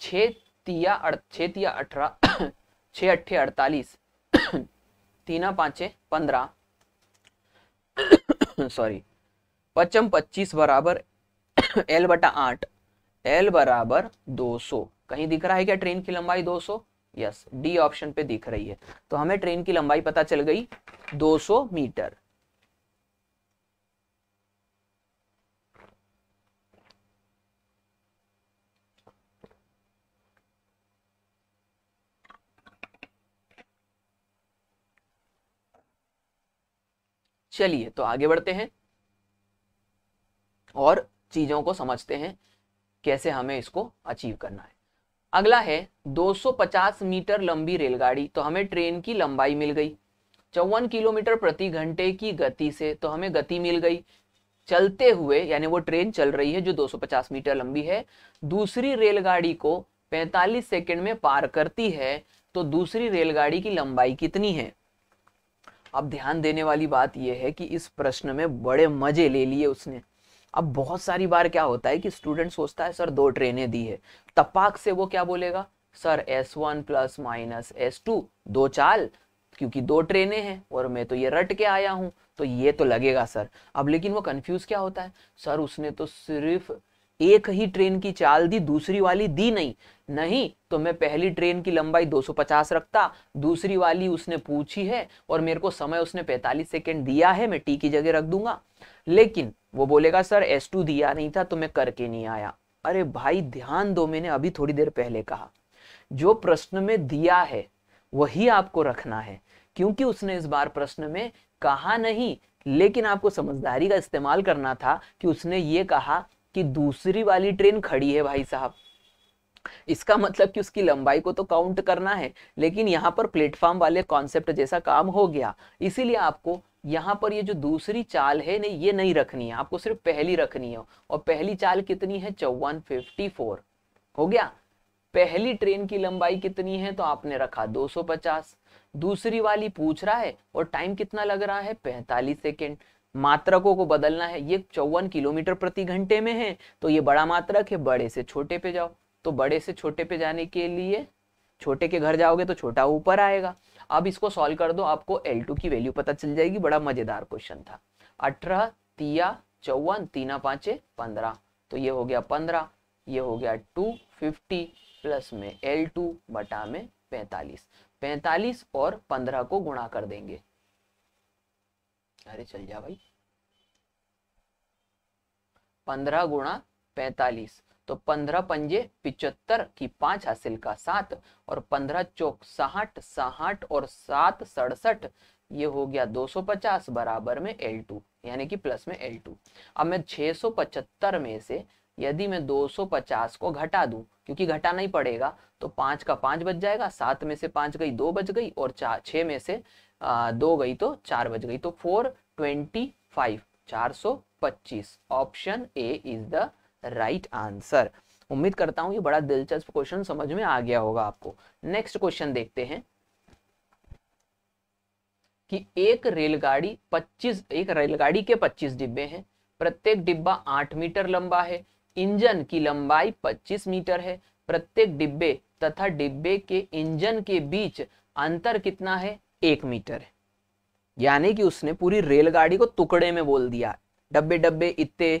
छिया तिया तिया अठारह छे अट्ठे अड़तालीस तीन पांचे पंद्रह सॉरी पचम पच्चीस बराबर एल बटा आठ एल बराबर दो सौ कहीं दिख रहा है क्या ट्रेन की लंबाई दो सौ यस डी ऑप्शन पे दिख रही है तो हमें ट्रेन की लंबाई पता चल गई दो सो मीटर चलिए तो आगे बढ़ते हैं और चीजों को समझते हैं कैसे हमें इसको अचीव करना है अगला है 250 मीटर लंबी रेलगाड़ी तो हमें ट्रेन की लंबाई मिल गई चौवन किलोमीटर प्रति घंटे की गति से तो हमें गति मिल गई चलते हुए यानी वो ट्रेन चल रही है जो 250 मीटर लंबी है दूसरी रेलगाड़ी को 45 सेकंड में पार करती है तो दूसरी रेलगाड़ी की लंबाई कितनी है अब ध्यान देने वाली बात यह है कि इस प्रश्न में बड़े मजे ले लिए उसने अब बहुत सारी बार क्या होता है कि स्टूडेंट सोचता है सर दो ट्रेनें दी है तपाक से वो क्या बोलेगा sir S one plus minus S two दो चाल क्योंकि दो ट्रेनें हैं और मैं तो ये रट के आया हूं तो ये तो लगेगा सर अब लेकिन वो कंफ्यूज क्या होता है सर उसने तो सिर्फ एक ही ट्रेन की चाल दी दूसरी वाली दी नहीं नहीं तो मैं पहली ट्रेन की लंबाई 250 रखता दूसरी वाली उसने पूछी है और मेरे को समय उसने 45 सेकंड दिया है मैं टी की जगह रख दूंगा लेकिन वो बोलेगा सर एस टू दिया नहीं था तो मैं करके नहीं आया अरे भाई ध्यान दो मैंने अभी थोड़ी देर पहले कहा जो प्रश्न में दिया है वही आपको रखना है क्योंकि उसने इस बार प्रश्न में कहा नहीं लेकिन आपको समझदारी का इस्तेमाल करना था कि उसने ये कहा कि दूसरी वाली ट्रेन खड़ी है भाई साहब इसका मतलब कि उसकी लंबाई को तो काउंट करना है लेकिन यहाँ पर प्लेटफॉर्म वाले कॉन्सेप्ट जैसा काम हो गया इसीलिए आपको यहाँ पर ये जो दूसरी चाल है नहीं ये नहीं रखनी है आपको सिर्फ पहली रखनी है और पहली चाल कितनी है चौवन फिफ्टी फोर हो गया पहली ट्रेन की लंबाई कितनी है तो आपने रखा 250 दूसरी वाली पूछ रहा है और टाइम कितना लग रहा है 45 सेकेंड मात्रकों को बदलना है ये चौवन किलोमीटर प्रति घंटे में है तो ये बड़ा मात्रक है बड़े से छोटे पे जाओ तो बड़े से छोटे पे जाने के लिए छोटे के घर जाओगे तो छोटा ऊपर आएगा अब इसको सॉल्व कर दो आपको L2 की वैल्यू पता चल जाएगी बड़ा मजेदार क्वेश्चन था अठारह तिया चौवन तीना पांचे पंद्रह तो ये हो गया पंद्रह ये हो गया टू फिफ्टी प्लस में एल टू बटा में पैंतालीस पैंतालीस और पंद्रह को गुणा कर देंगे अरे चल जा भाई पंद्रह गुणा पैतालीस तो पंद्रह पंजे पिचहत्तर की पांच हासिल का सात और पंद्रह चौक साठ साठ और सात सड़सठ ये हो गया 250 बराबर में L2 यानी कि प्लस में L2 अब मैं 675 में से यदि मैं 250 को घटा दूं क्योंकि घटाना ही पड़ेगा तो पांच का पांच बच जाएगा सात में से पांच गई दो बच गई और चार छह में से आ, दो गई तो चार बज गई तो फोर ट्वेंटी फाइव चार सौ पच्चीस option A is the right answer उम्मीद करता हूँ ये बड़ा दिलचस्प क्वेश्चन समझ में आ गया होगा आपको नेक्स्ट क्वेश्चन देखते हैं कि एक रेलगाड़ी 25 एक रेलगाड़ी के 25 डिब्बे हैं प्रत्येक डिब्बा 8 मीटर लंबा है इंजन की लंबाई 25 मीटर है प्रत्येक डिब्बे तथा डिब्बे के इंजन के बीच अंतर कितना है एक मीटर है यानी कि उसने पूरी रेलगाड़ी को टुकड़े में बोल दिया डब्बे डब्बे इतने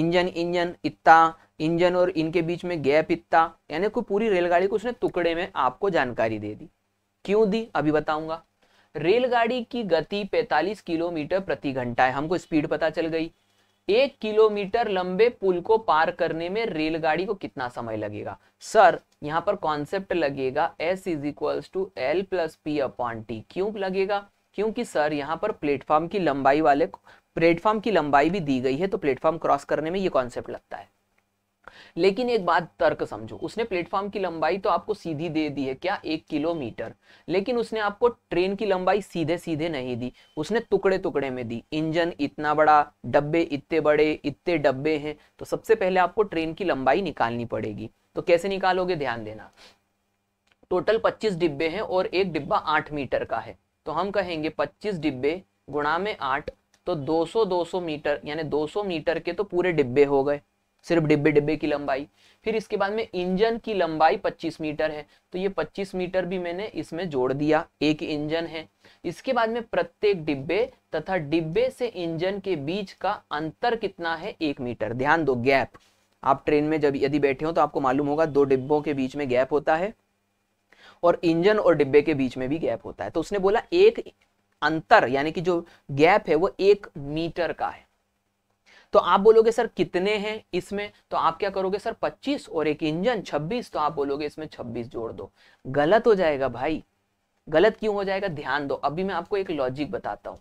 इंजन इंजन इतना इंजन और इनके बीच में गैप इतना यानी कोई पूरी रेलगाड़ी को उसने टुकड़े में आपको जानकारी दे दी क्यों दी अभी बताऊंगा रेलगाड़ी की गति 45 किलोमीटर प्रति घंटा है हमको स्पीड पता चल गई एक किलोमीटर लंबे पुल को पार करने में रेलगाड़ी को कितना समय लगेगा सर यहाँ पर कॉन्सेप्ट लगेगा S is equals to L plus P upon T क्यों लगेगा क्योंकि सर यहाँ पर प्लेटफॉर्म की लंबाई वाले प्लेटफॉर्म की लंबाई भी दी गई है तो प्लेटफॉर्म क्रॉस करने में ये कॉन्सेप्ट लगता है लेकिन एक बात तर्क समझो उसने प्लेटफॉर्म की लंबाई तो आपको सीधी दे दी है क्या एक किलोमीटर लेकिन उसने आपको ट्रेन की लंबाई सीधे सीधे नहीं दी उसने टुकड़े टुकड़े में दी इंजन इतना बड़ा डब्बे इतने बड़े इतने डब्बे हैं तो सबसे पहले आपको ट्रेन की लंबाई निकालनी पड़ेगी तो कैसे निकालोगे ध्यान देना टोटल पच्चीस डिब्बे हैं और एक डिब्बा आठ मीटर का है तो हम कहेंगे पच्चीस डिब्बे गुणा में आठ तो 200 200 मीटर यानी 200 मीटर के तो पूरे डिब्बे हो गए सिर्फ डिब्बे डिब्बे की लंबाई फिर इसके बाद में इंजन की लंबाई 25 मीटर है तो ये 25 मीटर भी मैंने इसमें जोड़ दिया एक इंजन है इसके बाद में प्रत्येक डिब्बे तथा डिब्बे से इंजन के बीच का अंतर कितना है एक मीटर ध्यान दो गैप आप ट्रेन में जब यदि बैठे हो तो आपको मालूम होगा दो डिब्बों के बीच में गैप होता है और इंजन और डिब्बे के बीच में भी गैप होता है तो उसने बोला एक अंतर यानी कि जो गैप है वो एक मीटर का है तो आप बोलोगे सर कितने हैं इसमें तो आप क्या करोगे सर 25 और एक इंजन 26 तो आप बोलोगे इसमें 26 जोड़ दो गलत हो जाएगा भाई गलत क्यों हो जाएगा ध्यान दो अभी मैं आपको एक लॉजिक बताता हूं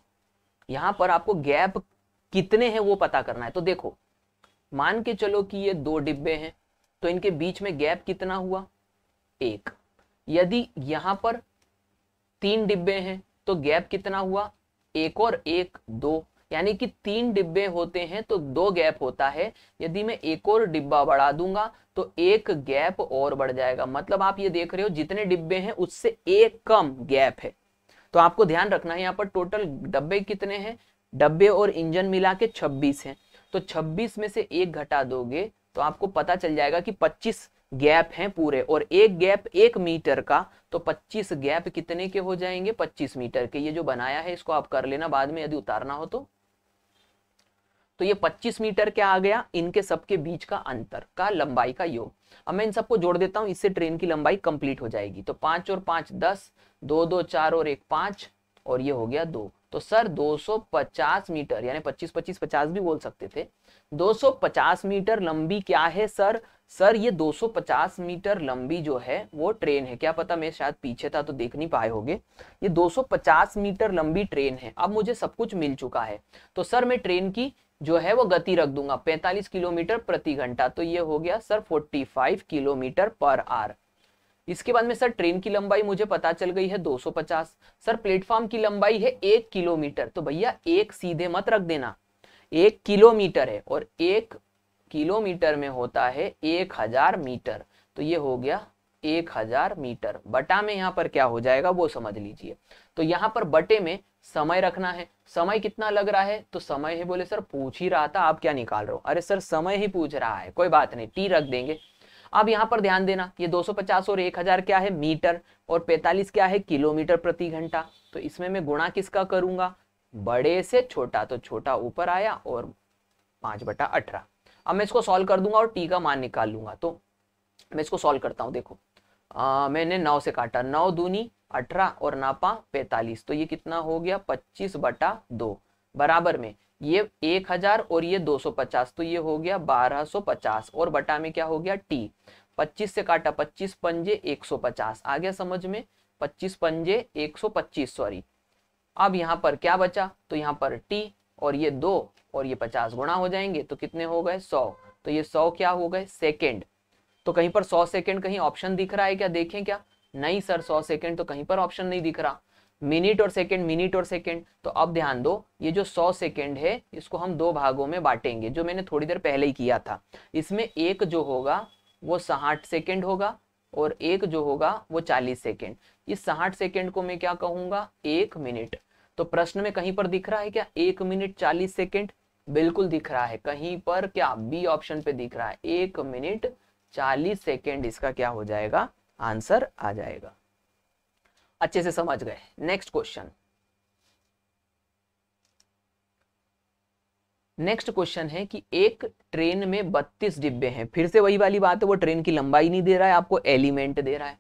यहाँ पर आपको गैप कितने हैं वो पता करना है तो देखो मान के चलो कि ये दो डिब्बे हैं तो इनके बीच में गैप कितना हुआ एक यदि यहाँ पर तीन डिब्बे हैं तो गैप कितना हुआ एक और एक दो यानी कि तीन डिब्बे होते हैं तो दो गैप होता है यदि मैं एक और डिब्बा बढ़ा दूंगा तो एक गैप और बढ़ जाएगा मतलब आप ये देख रहे हो जितने डिब्बे हैं उससे एक कम गैप है तो आपको ध्यान रखना है यहाँ पर टोटल डब्बे कितने हैं डब्बे और इंजन मिला के छब्बीस है तो छब्बीस में से एक घटा दोगे तो आपको पता चल जाएगा कि पच्चीस गैप हैं पूरे और एक गैप एक मीटर का तो 25 गैप कितने के हो जाएंगे 25 मीटर के ये जो बनाया है इसको आप कर लेना बाद में यदि उतारना हो तो तो ये 25 मीटर क्या आ गया इनके सबके बीच का अंतर का लंबाई का योग अब मैं इन सबको जोड़ देता हूं इससे ट्रेन की लंबाई कंप्लीट हो जाएगी तो पांच और पांच दस दो दो चार और एक पांच और ये हो गया दो तो सर 250 मीटर यानी 25 25 50 भी बोल सकते थे 250 मीटर लंबी क्या है सर सर ये 250 मीटर लंबी जो है वो ट्रेन है क्या पता मैं शायद पीछे था तो देख नहीं पाए होंगे ये 250 मीटर लंबी ट्रेन है अब मुझे सब कुछ मिल चुका है तो सर मैं ट्रेन की जो है वो गति रख दूंगा 45 किलोमीटर प्रति घंटा तो ये हो गया सर 45 किलोमीटर पर आर इसके बाद में सर ट्रेन की लंबाई मुझे पता चल गई है 250 सर प्लेटफॉर्म की लंबाई है एक किलोमीटर तो भैया एक सीधे मत रख देना एक किलोमीटर है और एक किलोमीटर में होता है एक हजार मीटर तो ये हो गया एक हजार मीटर बटा में यहाँ पर क्या हो जाएगा वो समझ लीजिए तो यहाँ पर बटे में समय रखना है समय कितना लग रहा है तो समय है बोले सर पूछ ही रहा था आप क्या निकाल रहे हो अरे सर समय ही पूछ रहा है कोई बात नहीं टी रख देंगे अब यहाँ पर ध्यान देना ये 250 और 1000 क्या है मीटर और 45 क्या है किलोमीटर प्रति घंटा तो इसमें मैं गुणा किसका करूंगा बड़े से छोटा तो छोटा ऊपर आया और पांच बटा अठारह अब मैं इसको सॉल्व कर दूंगा और टी का मान निकाल लूंगा तो मैं इसको सॉल्व करता हूँ देखो आ, मैंने नौ से काटा नौ दूनी अठारह और नापा पैतालीस तो ये कितना हो गया पच्चीस बटा दो बराबर में ये एक हजार और ये दो सौ पचास तो ये हो गया बारह सौ पचास और बटा में क्या हो गया टी पच्चीस से काटा पच्चीस पंजे एक सौ पचास आ गया समझ में पच्चीस पंजे एक सौ पच्चीस सॉरी अब यहाँ पर क्या बचा तो यहाँ पर टी और ये दो और ये पचास गुणा हो जाएंगे तो कितने हो गए सौ तो ये सौ क्या हो गए सेकेंड तो कहीं पर सौ सेकेंड कहीं ऑप्शन दिख रहा है क्या देखें क्या नहीं सर सौ सेकेंड तो कहीं पर ऑप्शन नहीं दिख रहा मिनट और सेकंड मिनट और सेकंड तो अब ध्यान दो ये जो 100 सेकंड है इसको हम दो भागों में बांटेंगे जो मैंने थोड़ी देर पहले ही किया था इसमें एक जो होगा वो साठ सेकेंड होगा और एक जो होगा वो चालीस सेकेंड इस साठ सेकेंड को मैं क्या कहूंगा एक मिनट तो प्रश्न में कहीं पर दिख रहा है क्या एक मिनट चालीस सेकेंड बिल्कुल दिख रहा है कहीं पर क्या बी ऑप्शन पे दिख रहा है एक मिनट चालीस सेकेंड इसका क्या हो जाएगा आंसर आ जाएगा अच्छे से समझ गए नेक्स्ट क्वेश्चन नेक्स्ट क्वेश्चन है कि एक ट्रेन में 32 डिब्बे हैं फिर से वही वाली बात है वो ट्रेन की लंबाई नहीं दे रहा है आपको एलिमेंट दे रहा है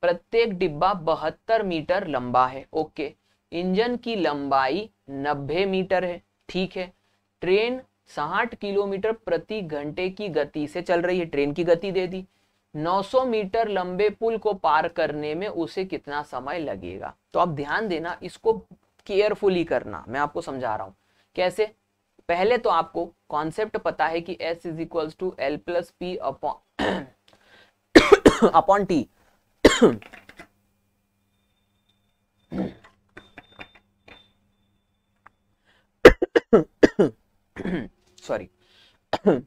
प्रत्येक डिब्बा बहत्तर मीटर लंबा है ओके इंजन की लंबाई 90 मीटर है ठीक है ट्रेन साठ किलोमीटर प्रति घंटे की गति से चल रही है ट्रेन की गति दे दी 900 मीटर लंबे पुल को पार करने में उसे कितना समय लगेगा तो आप ध्यान देना इसको केयरफुली करना मैं आपको समझा रहा हूं कैसे पहले तो आपको कॉन्सेप्ट पता है कि s is equals to L plus P upon upon T sorry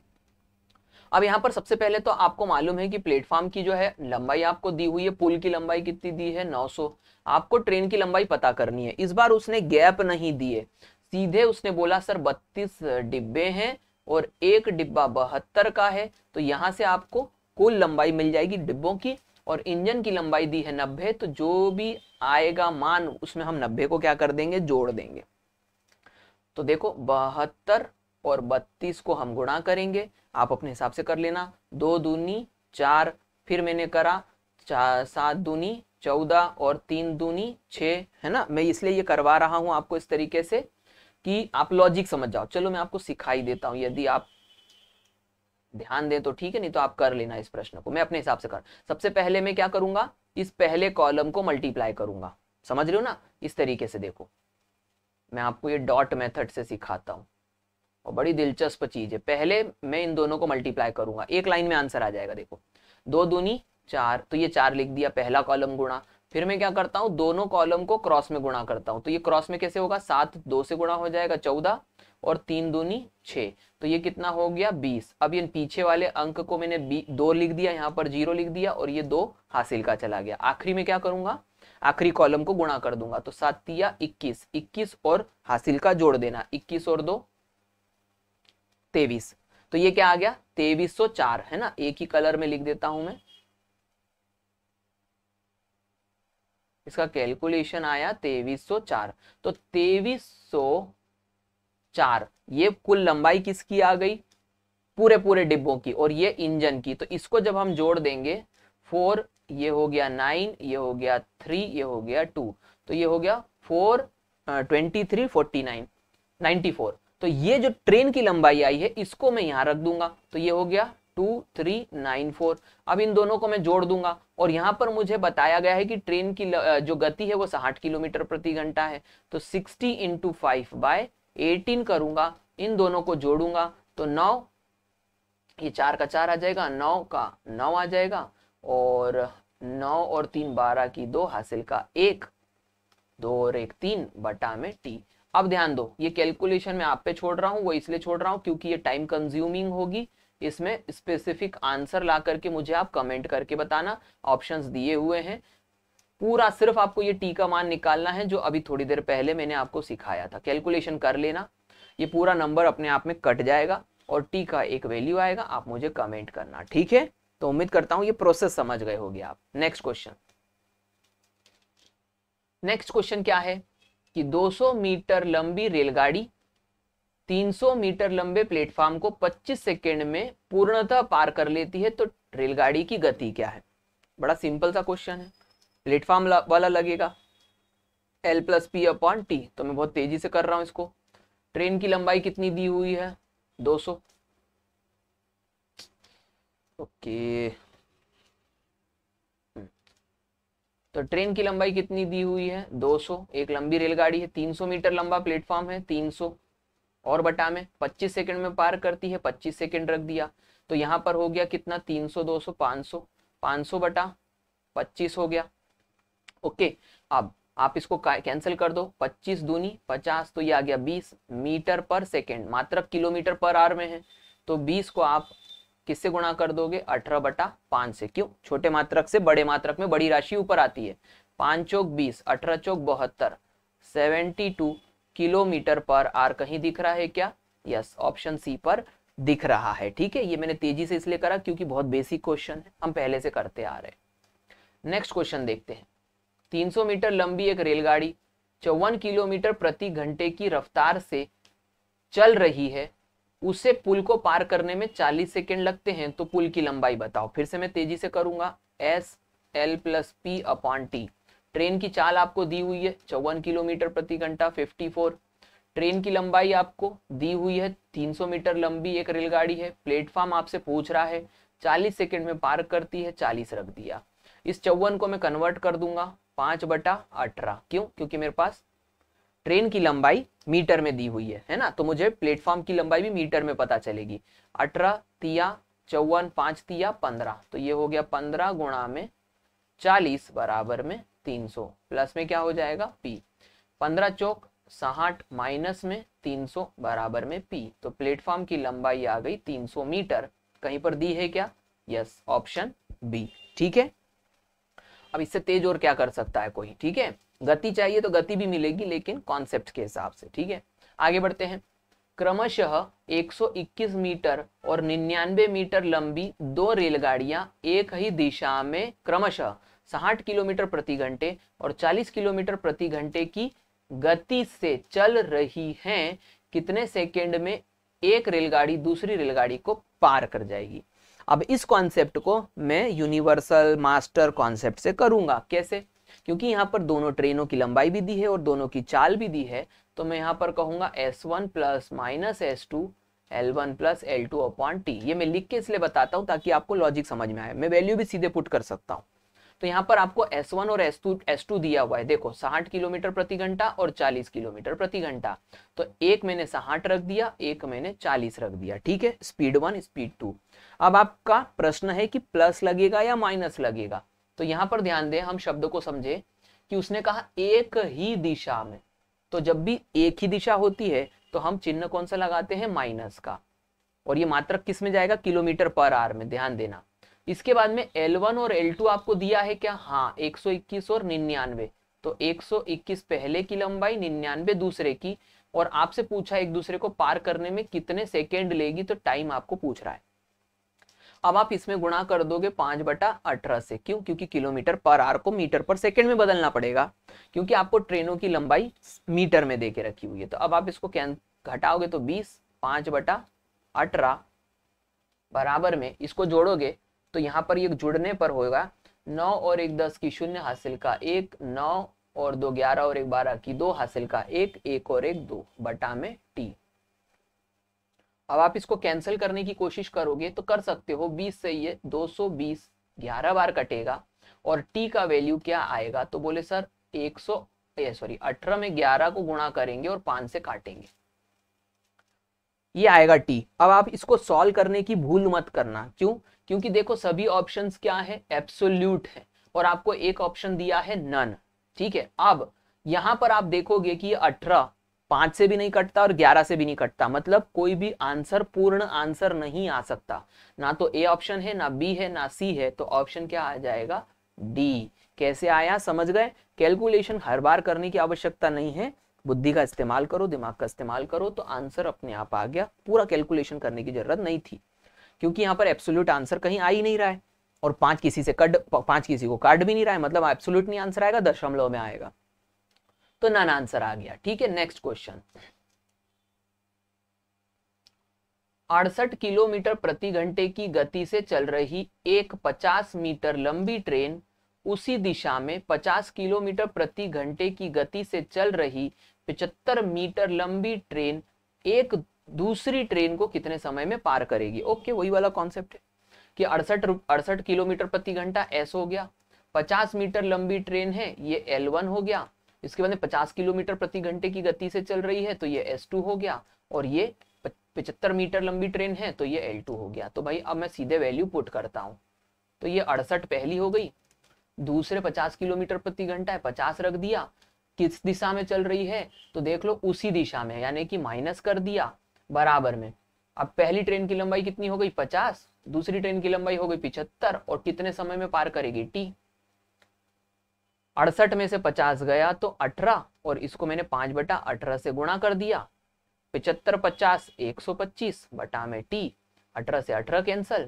अब यहाँ पर सबसे पहले तो आपको मालूम है कि प्लेटफॉर्म की जो है लंबाई आपको दी हुई है पुल की लंबाई कितनी दी है 900 आपको ट्रेन की लंबाई पता करनी है इस बार उसने गैप नहीं दिए सीधे उसने बोला सर 32 डिब्बे हैं और एक डिब्बा बहत्तर का है तो यहाँ से आपको कुल लंबाई मिल जाएगी डिब्बों की और इंजन की लंबाई दी है नब्बे तो जो भी आएगा मान उसमें हम नब्बे को क्या कर देंगे जोड़ देंगे तो देखो बहत्तर और बत्तीस को हम गुणा करेंगे आप अपने हिसाब से कर लेना दो दूनी चार फिर मैंने करा चार सात दूनी चौदह और तीन दूनी छ है ना मैं इसलिए ये करवा रहा हूँ आपको इस तरीके से कि आप लॉजिक समझ जाओ चलो मैं आपको सिखाई देता हूँ यदि आप ध्यान दें तो ठीक है नहीं तो आप कर लेना इस प्रश्न को मैं अपने हिसाब से कर सबसे पहले मैं क्या करूंगा इस पहले कॉलम को मल्टीप्लाई करूंगा समझ रहे हो ना इस तरीके से देखो मैं आपको ये डॉट मेथड से सिखाता हूं और बड़ी दिलचस्प चीज है पहले मैं इन दोनों को मल्टीप्लाई करूंगा एक लाइन में आंसर आ जाएगा देखो दो दूनी चार तो ये चार लिख दिया पहला कॉलम गुणा फिर मैं क्या करता हूँ दोनों कॉलम को क्रॉस में गुणा करता हूँ तो ये क्रॉस में कैसे होगा सात दो से गुणा हो जाएगा चौदह और तीन दूनी छ तो ये कितना हो गया बीस अब ये पीछे वाले अंक को मैंने दो लिख दिया यहाँ पर जीरो लिख दिया और ये दो हासिल का चला गया आखिरी में क्या करूंगा आखिरी कॉलम को गुणा कर दूंगा तो सात तीया इक्कीस इक्कीस और हासिल का जोड़ देना इक्कीस और दो तेवीस तो ये क्या आ गया तेवीस सौ चार है ना एक ही कलर में लिख देता हूं मैं इसका कैलकुलेशन आया तेवीस सौ चार तो तेवीस सौ चार ये कुल लंबाई किसकी आ गई पूरे पूरे डिब्बों की और ये इंजन की तो इसको जब हम जोड़ देंगे फोर ये हो गया नाइन ये हो गया थ्री ये हो गया टू तो ये हो गया four twenty three forty nine ninety four तो ये जो ट्रेन की लंबाई आई है इसको मैं यहां रख दूंगा तो ये हो गया टू थ्री नाइन फोर अब इन दोनों को मैं जोड़ दूंगा और यहां पर मुझे बताया गया है कि ट्रेन की जो गति है वो साठ किलोमीटर प्रति घंटा है तो sixty into five by eighteen करूंगा इन दोनों को जोड़ूंगा तो नौ ये चार का चार आ जाएगा नौ का नौ आ जाएगा और नौ और तीन बारह की दो हासिल का एक दो और एक तीन बटा में टी अब ध्यान दो ये कैलकुलेशन मैं आप पे छोड़ रहा हूँ वो इसलिए छोड़ रहा हूँ क्योंकि ये टाइम कंज्यूमिंग होगी इसमें स्पेसिफिक आंसर ला करके मुझे आप कमेंट करके बताना ऑप्शन दिए हुए हैं पूरा सिर्फ आपको ये टी का मान निकालना है जो अभी थोड़ी देर पहले मैंने आपको सिखाया था कैलकुलेशन कर लेना ये पूरा नंबर अपने आप में कट जाएगा और टी का एक वैल्यू आएगा आप मुझे कमेंट करना ठीक है तो उम्मीद करता हूं ये प्रोसेस समझ गए होगी आप नेक्स्ट क्वेश्चन नेक्स्ट क्वेश्चन क्या है कि 200 मीटर लंबी रेलगाड़ी 300 मीटर लंबे प्लेटफॉर्म को 25 सेकेंड में पूर्णतः पार कर लेती है तो रेलगाड़ी की गति क्या है बड़ा सिंपल सा क्वेश्चन है प्लेटफॉर्म वाला लगेगा L plus P upon T तो मैं बहुत तेजी से कर रहा हूं इसको ट्रेन की लंबाई कितनी दी हुई है 200 ओके okay. तो ट्रेन की लंबाई कितनी दी हुई है 200 एक लंबी रेलगाड़ी है 300 मीटर लंबा प्लेटफॉर्म है 300 और बटा में 25 सेकंड में पार करती है 25 सेकंड रख दिया तो यहाँ पर हो गया कितना 300 200 500 500 बटा 25 हो गया ओके अब आप इसको कैंसिल कर दो 25 दूनी 50 तो ये आ गया 20 मीटर पर सेकंड मात्र किलोमीटर पर आर में है तो बीस को आप किससे गुणा कर दोगे अठारह बटा पांच से क्यों छोटे मात्रक से बड़े मात्रक में बड़ी राशि ऊपर आती है पांच चौक बीस अठारह चौक बहत्तर seventy two kilometre per hour कहीं दिख रहा है क्या यस ऑप्शन सी पर दिख रहा है ठीक है ये मैंने तेजी से इसलिए करा क्योंकि बहुत बेसिक क्वेश्चन है हम पहले से करते आ रहे नेक्स्ट क्वेश्चन देखते हैं 300 मीटर लंबी एक रेलगाड़ी चौवन किलोमीटर प्रति घंटे की रफ्तार से चल रही है उसे पुल को पार करने में 40 सेकेंड लगते हैं तो पुल की लंबाई बताओ फिर से मैं तेजी से करूंगा S L plus P upon T train की चाल आपको दी हुई है चौवन किलोमीटर प्रति घंटा 54 ट्रेन की लंबाई आपको दी हुई है 300 मीटर लंबी एक रेलगाड़ी है प्लेटफॉर्म आपसे पूछ रहा है 40 सेकेंड में पार करती है 40 रख दिया इस चौवन को मैं कन्वर्ट कर दूंगा पांच बटा अठारह क्यों क्योंकि मेरे पास ट्रेन की लंबाई मीटर में दी हुई है है ना तो मुझे प्लेटफॉर्म की लंबाई भी मीटर में पता चलेगी अठारह तिया चौवन पांच तिया पंद्रह तो ये हो गया पंद्रह गुणा में चालीस बराबर में तीन सौ प्लस में क्या हो जाएगा पी पंद्रह चौक साठ माइनस में तीन सौ बराबर में पी तो प्लेटफॉर्म की लंबाई आ गई तीन सौ मीटर कहीं पर दी है क्या यस ऑप्शन बी ठीक है अब इससे तेज और क्या कर सकता है कोई ठीक है गति चाहिए तो गति भी मिलेगी लेकिन कॉन्सेप्ट के हिसाब से ठीक है आगे बढ़ते हैं क्रमशः 121 मीटर और 99 मीटर लंबी दो रेलगाड़ियां एक ही दिशा में क्रमशः 60 किलोमीटर प्रति घंटे और 40 किलोमीटर प्रति घंटे की गति से चल रही हैं कितने सेकेंड में एक रेलगाड़ी दूसरी रेलगाड़ी को पार कर जाएगी अब इस कॉन्सेप्ट को मैं यूनिवर्सल मास्टर कॉन्सेप्ट से करूंगा कैसे क्योंकि यहाँ पर दोनों ट्रेनों की लंबाई भी दी है और दोनों की चाल भी दी है तो मैं यहाँ पर कहूंगा S one plus minus S two L one plus L two upon T ये मैं लिख के इसलिए बताता हूँ ताकि आपको लॉजिक समझ में आए मैं वैल्यू भी सीधे पुट कर सकता हूँ तो यहाँ पर आपको वन और एस टू दिया हुआ है देखो साठ किलोमीटर प्रति घंटा और चालीस किलोमीटर प्रति घंटा तो एक मैंने साठ रख दिया एक मैंने चालीस रख दिया ठीक है स्पीड वन स्पीड टू अब आपका प्रश्न है कि प्लस लगेगा या माइनस लगेगा तो यहाँ पर ध्यान दें हम शब्द को समझे कि उसने कहा एक ही दिशा में तो जब भी एक ही दिशा होती है तो हम चिन्ह कौन सा लगाते हैं माइनस का और ये मात्र किस में जाएगा किलोमीटर पर आर में ध्यान देना इसके बाद में L1 और L2 आपको दिया है क्या हाँ 121 और निन्यानवे तो 121 पहले की लंबाई निन्यानवे दूसरे की और आपसे पूछा एक दूसरे को पार करने में कितने सेकेंड लेगी तो टाइम आपको पूछ रहा है अब आप इसमें गुणा कर दोगे पांच बटा अठारह से क्यों क्योंकि किलोमीटर पर आर को मीटर पर सेकंड में बदलना पड़ेगा क्योंकि आपको ट्रेनों की लंबाई मीटर में देके रखी हुई है तो अब आप इसको घटाओगे तो बीस पांच बटा अठारह बराबर में इसको जोड़ोगे तो यहाँ पर ये जुड़ने पर होगा नौ और एक दस की शून्य हासिल का एक नौ और दो ग्यारह और एक बारह की दो हासिल का एक एक और एक दो बटा में टी अब आप इसको कैंसिल करने की कोशिश करोगे तो कर सकते हो 20 से ये 220 ग्यारह बार कटेगा और t का वैल्यू क्या आएगा तो बोले सर 100 सौ सॉरी 18 में 11 को गुणा करेंगे और 5 से काटेंगे ये आएगा t अब आप इसको सॉल्व करने की भूल मत करना क्यों क्योंकि देखो सभी ऑप्शन क्या है एब्सोल्यूट है और आपको एक ऑप्शन दिया है नन ठीक है अब यहां पर आप देखोगे कि अठारह पांच से भी नहीं कटता और ग्यारह से भी नहीं कटता मतलब कोई भी आंसर पूर्ण आंसर नहीं आ सकता ना तो ए ऑप्शन है ना बी है ना सी है तो ऑप्शन क्या आ जाएगा डी कैसे आया समझ गए कैलकुलेशन हर बार करने की आवश्यकता नहीं है बुद्धि का इस्तेमाल करो दिमाग का इस्तेमाल करो तो आंसर अपने आप आ गया पूरा कैलकुलेशन करने की जरूरत नहीं थी क्योंकि यहाँ पर एब्सोल्यूट आंसर कहीं आ ही नहीं रहा है और पांच किसी से कट पांच किसी को काट भी नहीं रहा है मतलब एब्सोल्यूट नहीं आंसर आएगा दशमलव में आएगा तो नन आंसर आ गया ठीक है नेक्स्ट क्वेश्चन अड़सठ किलोमीटर प्रति घंटे की गति से चल रही एक 50 मीटर लंबी ट्रेन उसी दिशा में 50 किलोमीटर प्रति घंटे की गति से चल रही 75 मीटर लंबी ट्रेन एक दूसरी ट्रेन को कितने समय में पार करेगी ओके वही वाला कॉन्सेप्ट है कि अड़सठ अड़सठ किलोमीटर प्रति घंटा एस हो गया 50 मीटर लंबी ट्रेन है ये वन हो गया इसके बाद में 50 किलोमीटर प्रति घंटे की गति से चल रही है तो ये S2 हो गया और ये पिचहत्तर मीटर लंबी ट्रेन है तो ये L2 हो गया तो भाई अब मैं सीधे वैल्यू पुट करता हूँ तो ये अड़सठ पहली हो गई दूसरे 50 किलोमीटर प्रति घंटा है 50 रख दिया किस दिशा में चल रही है तो देख लो उसी दिशा में यानी कि माइनस कर दिया बराबर में अब पहली ट्रेन की लंबाई कितनी हो गई 50 दूसरी ट्रेन की लंबाई हो गई पिछहत्तर और कितने समय में पार करेगी टी अड़सठ में से पचास गया तो अठारह और इसको मैंने पांच बटा अठारह से गुणा कर दिया पिचहत्तर पचास एक सौ पच्चीस बटा में टी अठारह से अठारह कैंसल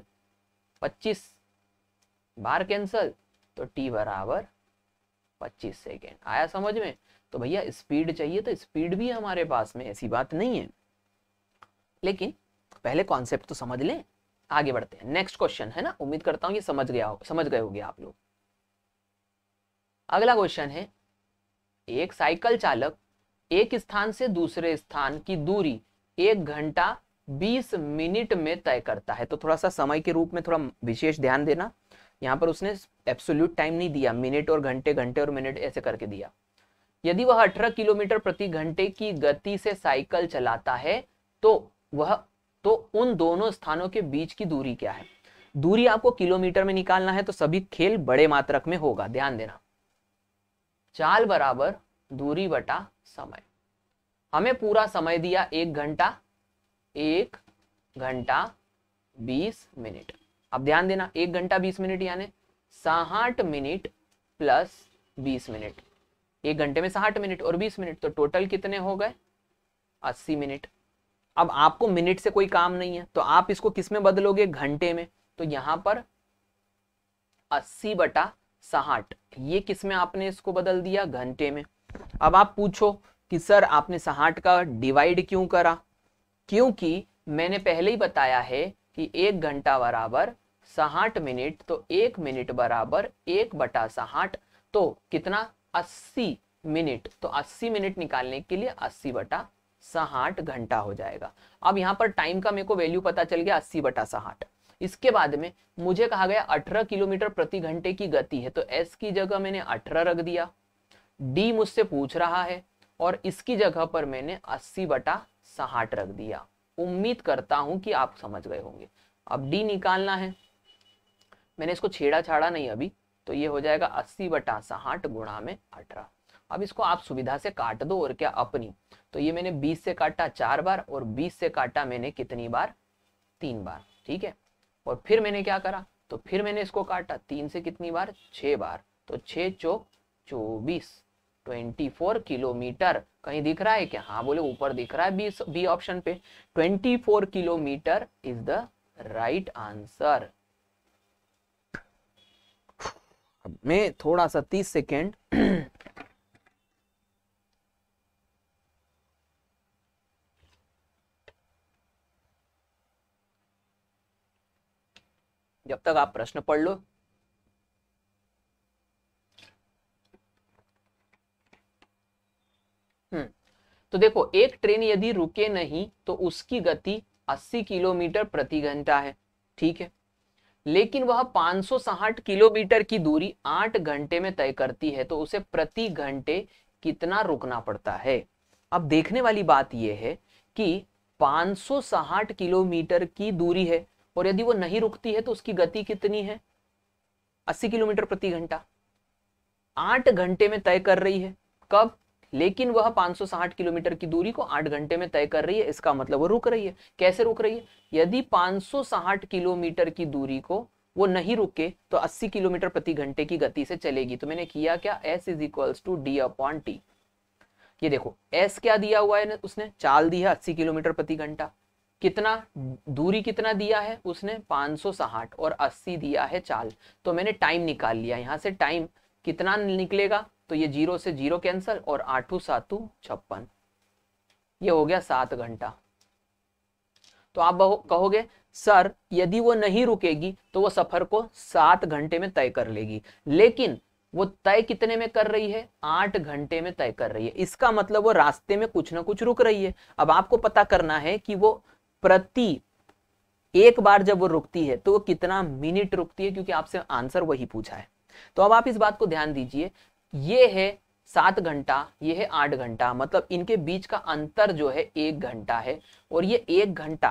पच्चीस बार कैंसल तो टी बराबर पच्चीस सेकेंड आया समझ में तो भैया स्पीड चाहिए तो स्पीड भी हमारे पास में ऐसी बात नहीं है लेकिन पहले कॉन्सेप्ट तो समझ लें आगे बढ़ते हैं नेक्स्ट क्वेश्चन है ना उम्मीद करता हूँ ये समझ गया हो समझ गए होगे आप लोग अगला क्वेश्चन है एक साइकिल चालक एक स्थान से दूसरे स्थान की दूरी एक घंटा बीस मिनट में तय करता है तो थोड़ा सा समय के रूप में थोड़ा विशेष ध्यान देना यहाँ पर उसने एब्सोल्यूट टाइम नहीं दिया मिनट और घंटे घंटे और मिनट ऐसे करके दिया यदि वह अठारह किलोमीटर प्रति घंटे की गति से साइकिल चलाता है तो वह तो उन दोनों स्थानों के बीच की दूरी क्या है दूरी आपको किलोमीटर में निकालना है तो सभी खेल बड़े मात्रक में होगा ध्यान देना चाल बराबर दूरी बटा समय हमें पूरा समय दिया एक घंटा एक घंटा बीस मिनट अब ध्यान देना एक घंटा बीस मिनट यानी साहठ मिनट प्लस बीस मिनट एक घंटे में साठ मिनट और बीस मिनट तो टोटल कितने हो गए अस्सी मिनट अब आपको मिनट से कोई काम नहीं है तो आप इसको किस में बदलोगे घंटे में तो यहां पर अस्सी बटा साहट ये किस में आपने इसको बदल दिया घंटे में अब आप पूछो कि सर आपने साहट का डिवाइड क्यों करा क्योंकि मैंने पहले ही बताया है कि एक घंटा बराबर साहठ मिनट तो एक मिनट बराबर एक बटा साहठ तो कितना अस्सी मिनट तो अस्सी मिनट निकालने के लिए अस्सी बटा साहठ घंटा हो जाएगा अब यहां पर टाइम का मेरे को वैल्यू पता चल गया अस्सी बटा साहठ इसके बाद में मुझे कहा गया अठारह किलोमीटर प्रति घंटे की गति है तो एस की जगह मैंने अठारह रख दिया डी मुझसे पूछ रहा है और इसकी जगह पर मैंने अस्सी बटा साहठ रख दिया उम्मीद करता हूं कि आप समझ गए होंगे अब डी निकालना है मैंने इसको छेड़ा छाड़ा नहीं अभी तो ये हो जाएगा अस्सी बटा साहठ गुणा में अठारह अब इसको आप सुविधा से काट दो और क्या अपनी तो ये मैंने बीस से काटा चार बार और बीस से काटा मैंने कितनी बार तीन बार ठीक है और फिर मैंने क्या करा तो फिर मैंने इसको काटा तीन से कितनी बार छः बार तो छः चौक चौबीस ट्वेंटी फोर किलोमीटर कहीं दिख रहा है क्या हाँ बोले ऊपर दिख रहा है बी बी ऑप्शन पे twenty four kilometre is the right answer मैं थोड़ा सा तीस सेकेंड जब तक आप प्रश्न पढ़ लो हम्म, तो देखो एक ट्रेन यदि रुके नहीं तो उसकी गति 80 किलोमीटर प्रति घंटा है ठीक है लेकिन वह पांच किलोमीटर की दूरी 8 घंटे में तय करती है तो उसे प्रति घंटे कितना रुकना पड़ता है अब देखने वाली बात यह है कि पांच किलोमीटर की दूरी है और यदि वो नहीं रुकती है तो उसकी गति कितनी है 80 किलोमीटर प्रति घंटा आठ घंटे में तय कर रही है कब लेकिन वह 560 किलोमीटर की दूरी को आठ घंटे में तय कर रही है इसका मतलब वो रुक रही है कैसे रुक रही है यदि 560 किलोमीटर की दूरी को वो नहीं रुके तो 80 किलोमीटर प्रति घंटे की गति से चलेगी तो मैंने किया क्या S is equals to D upon T ये देखो एस क्या दिया हुआ है उसने चाल दी है अस्सी किलोमीटर प्रति घंटा कितना दूरी कितना दिया है उसने 560 और 80 दिया है चाल तो मैंने टाइम निकाल लिया यहाँ से टाइम कितना निकलेगा तो ये जीरो से जीरो कैंसल और आठू सातू छप्पन ये हो गया सात घंटा तो आप कहोगे सर यदि वो नहीं रुकेगी तो वो सफर को सात घंटे में तय कर लेगी लेकिन वो तय कितने में कर रही है आठ घंटे में तय कर रही है इसका मतलब वो रास्ते में कुछ ना कुछ रुक रही है अब आपको पता करना है कि वो प्रति एक बार जब वो रुकती है तो वो कितना मिनट रुकती है क्योंकि आपसे आंसर वही पूछा है तो अब आप इस बात को ध्यान दीजिए ये है सात घंटा ये है आठ घंटा मतलब इनके बीच का अंतर जो है एक घंटा है और ये एक घंटा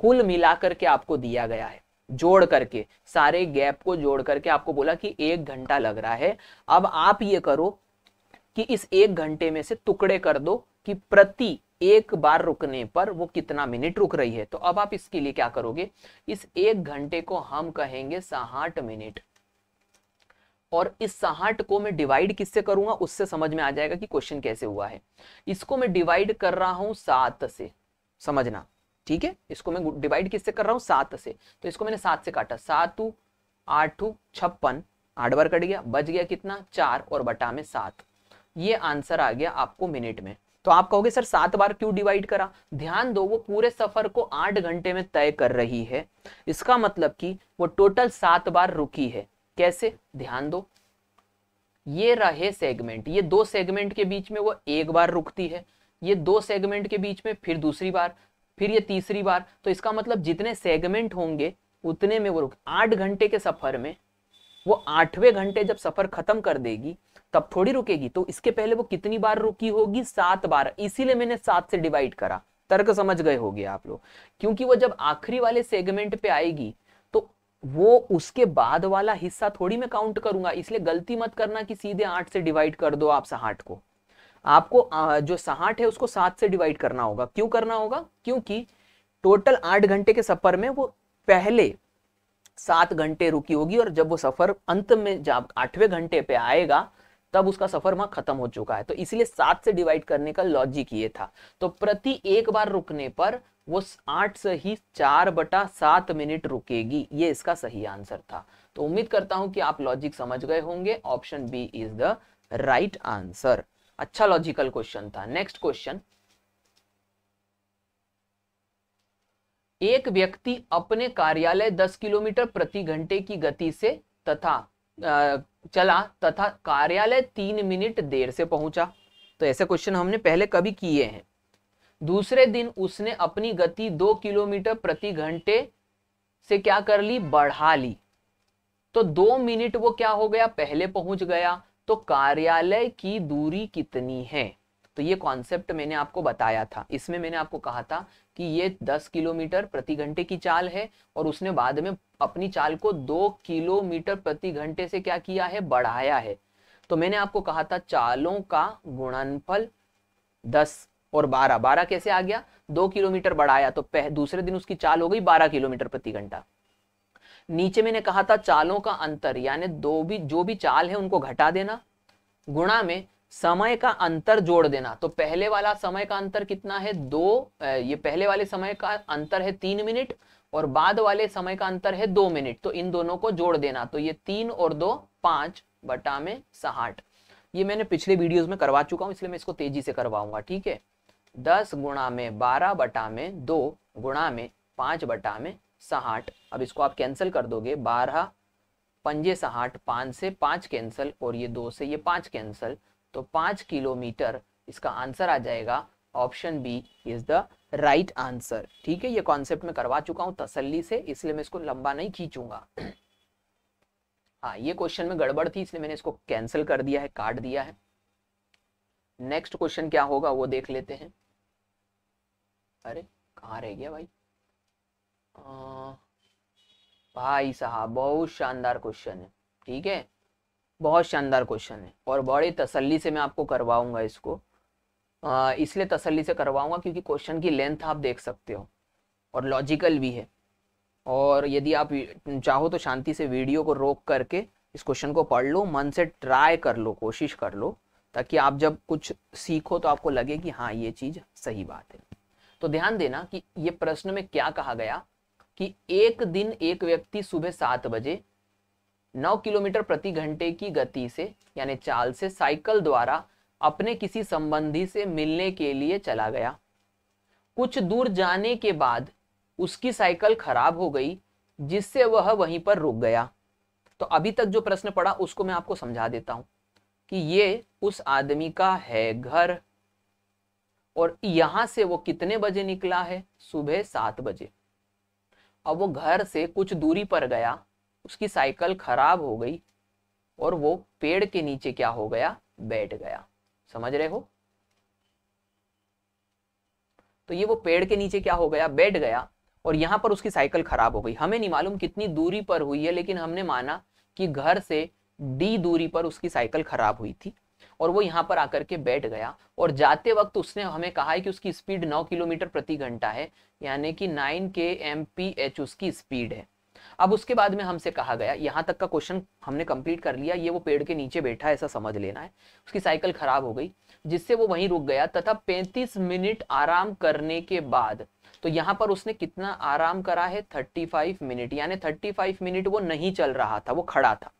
कुल मिलाकर के आपको दिया गया है जोड़ करके सारे गैप को जोड़ करके आपको बोला कि एक घंटा लग रहा है अब आप ये करो कि इस एक घंटे में से टुकड़े कर दो कि प्रति एक बार रुकने पर वो कितना मिनट रुक रही है तो अब आप इसके लिए क्या करोगे इस एक घंटे को हम कहेंगे साठ मिनट और इस साहट को मैं डिवाइड किससे करूंगा उससे समझ में आ जाएगा कि क्वेश्चन कैसे हुआ है इसको मैं डिवाइड कर रहा हूं सात से समझना ठीक है इसको मैं डिवाइड किससे कर रहा हूं सात से तो इसको मैंने सात से काटा सात आठ छप्पन आठ बार कट गया बच गया कितना चार और बटा में सात ये आंसर आ गया आपको मिनट में तो आप कहोगे सर सात बार क्यों डिवाइड करा ध्यान दो वो पूरे सफर को आठ घंटे में तय कर रही है इसका मतलब कि वो टोटल सात बार रुकी है कैसे ध्यान दो ये रहे सेगमेंट ये दो सेगमेंट के बीच में वो एक बार रुकती है ये दो सेगमेंट के बीच में फिर दूसरी बार फिर ये तीसरी बार तो इसका मतलब जितने सेगमेंट होंगे उतने में वो रुक आठ घंटे के सफर में वो आठवें घंटे जब सफर खत्म कर देगी तब थोड़ी रुकेगी तो इसके पहले वो कितनी बार रुकी होगी सात बार इसीलिए मैंने सात से डिवाइड करा तर्क समझ गए होगे आप लोग क्योंकि वो जब आखिरी वाले सेगमेंट पे आएगी तो वो उसके बाद वाला हिस्सा थोड़ी मैं काउंट करूंगा इसलिए गलती मत करना कि सीधे आठ से डिवाइड कर दो आप साहठ को आपको जो साठ है उसको सात से डिवाइड करना होगा क्यों करना होगा क्योंकि टोटल आठ घंटे के सफर में वो पहले सात घंटे रुकी होगी और जब वो सफर अंत में जब आठवें घंटे पे आएगा तब उसका सफर वहां खत्म हो चुका है तो इसलिए सात से डिवाइड करने का लॉजिक ये था तो प्रति एक बार रुकने पर वो आठ से ही चार बटा सात मिनट रुकेगी ये इसका सही आंसर था तो उम्मीद करता हूं कि आप लॉजिक समझ गए होंगे option B is the right answer अच्छा लॉजिकल क्वेश्चन था नेक्स्ट क्वेश्चन एक व्यक्ति अपने कार्यालय 10 किलोमीटर प्रति घंटे की गति से तथा चला तथा कार्यालय तीन मिनट देर से पहुंचा तो ऐसे क्वेश्चन हमने पहले कभी किए हैं दूसरे दिन उसने अपनी गति दो किलोमीटर प्रति घंटे से क्या कर ली बढ़ा ली तो दो मिनट वो क्या हो गया पहले पहुंच गया तो कार्यालय की दूरी कितनी है तो ये कॉन्सेप्ट मैंने आपको बताया था इसमें मैंने आपको कहा था कि ये 10 किलोमीटर प्रति घंटे की चाल है और उसने बाद में अपनी चाल को दो किलोमीटर प्रति घंटे से क्या किया है बढ़ाया है तो मैंने आपको कहा था चालों का गुणनफल दस और बारह बारह कैसे आ गया दो किलोमीटर बढ़ाया तो पह, दूसरे दिन उसकी चाल हो गई बारह किलोमीटर प्रति घंटा नीचे मैंने कहा था चालों का अंतर यानी दो भी जो भी चाल है उनको घटा देना गुणा में समय का अंतर जोड़ देना तो पहले वाला समय का अंतर कितना है दो ये पहले वाले समय का अंतर है तीन मिनट और बाद वाले समय का अंतर है दो मिनट तो इन दोनों को जोड़ देना तो ये तीन और दो पांच बटा में साठ ये मैंने पिछले वीडियोस में करवा चुका हूं इसलिए मैं इसको तेजी से करवाऊंगा ठीक है दस गुणा में बारह बटा में दो गुणा में पांच बटा में साठ अब इसको आप कैंसिल कर दोगे बारह पंजे साठ पांच से पांच कैंसिल और ये दो से ये पांच कैंसिल तो पांच किलोमीटर इसका आंसर आ जाएगा option B is the right answer ठीक है ये कॉन्सेप्ट में करवा चुका हूं तसल्ली से इसलिए मैं इसको लंबा नहीं खींचूंगा हाँ ये क्वेश्चन में गड़बड़ थी इसलिए मैंने इसको कैंसिल कर दिया है काट दिया है नेक्स्ट क्वेश्चन क्या होगा वो देख लेते हैं अरे कहा रह गया भाई आ, भाई साहब बहुत शानदार क्वेश्चन है ठीक है बहुत शानदार क्वेश्चन है और बड़ी तसल्ली से मैं आपको करवाऊंगा इसको इसलिए तसल्ली से करवाऊंगा क्योंकि क्वेश्चन की लेंथ आप देख सकते हो और लॉजिकल भी है और यदि आप चाहो तो शांति से वीडियो को रोक करके इस क्वेश्चन को पढ़ लो मन से ट्राई कर लो कोशिश कर लो ताकि आप जब कुछ सीखो तो आपको लगे कि हाँ ये चीज सही बात है तो ध्यान देना कि ये प्रश्न में क्या कहा गया कि एक दिन एक व्यक्ति सुबह सात बजे नौ किलोमीटर प्रति घंटे की गति से यानी चाल से साइकिल द्वारा अपने किसी संबंधी से मिलने के लिए चला गया कुछ दूर जाने के बाद उसकी साइकिल खराब हो गई जिससे वह वहीं पर रुक गया तो अभी तक जो प्रश्न पड़ा उसको मैं आपको समझा देता हूं कि ये उस आदमी का है घर और यहां से वो कितने बजे निकला है सुबह सात बजे अब वो घर से कुछ दूरी पर गया उसकी साइकिल खराब हो गई और वो पेड़ के नीचे क्या हो गया बैठ गया समझ रहे हो तो ये वो पेड़ के नीचे क्या हो गया बैठ गया और यहाँ पर उसकी साइकिल खराब हो गई हमें नहीं मालूम कितनी दूरी पर हुई है लेकिन हमने माना कि घर से डी दूरी पर उसकी साइकिल खराब हुई थी और वो यहां पर आकर के बैठ गया और जाते वक्त उसने हमें कहा है कि उसकी स्पीड 9 किलोमीटर प्रति घंटा है यानी कि 9 के एम पी एच उसकी स्पीड है अब उसके बाद में हमसे कहा गया यहाँ तक का क्वेश्चन हमने कंप्लीट कर लिया ये वो पेड़ के नीचे बैठा है ऐसा समझ लेना है उसकी साइकिल खराब हो गई जिससे वो वहीं रुक गया तथा 35 मिनट आराम करने के बाद तो यहाँ पर उसने कितना आराम करा है 35 मिनट यानी 35 मिनट वो नहीं चल रहा था वो खड़ा था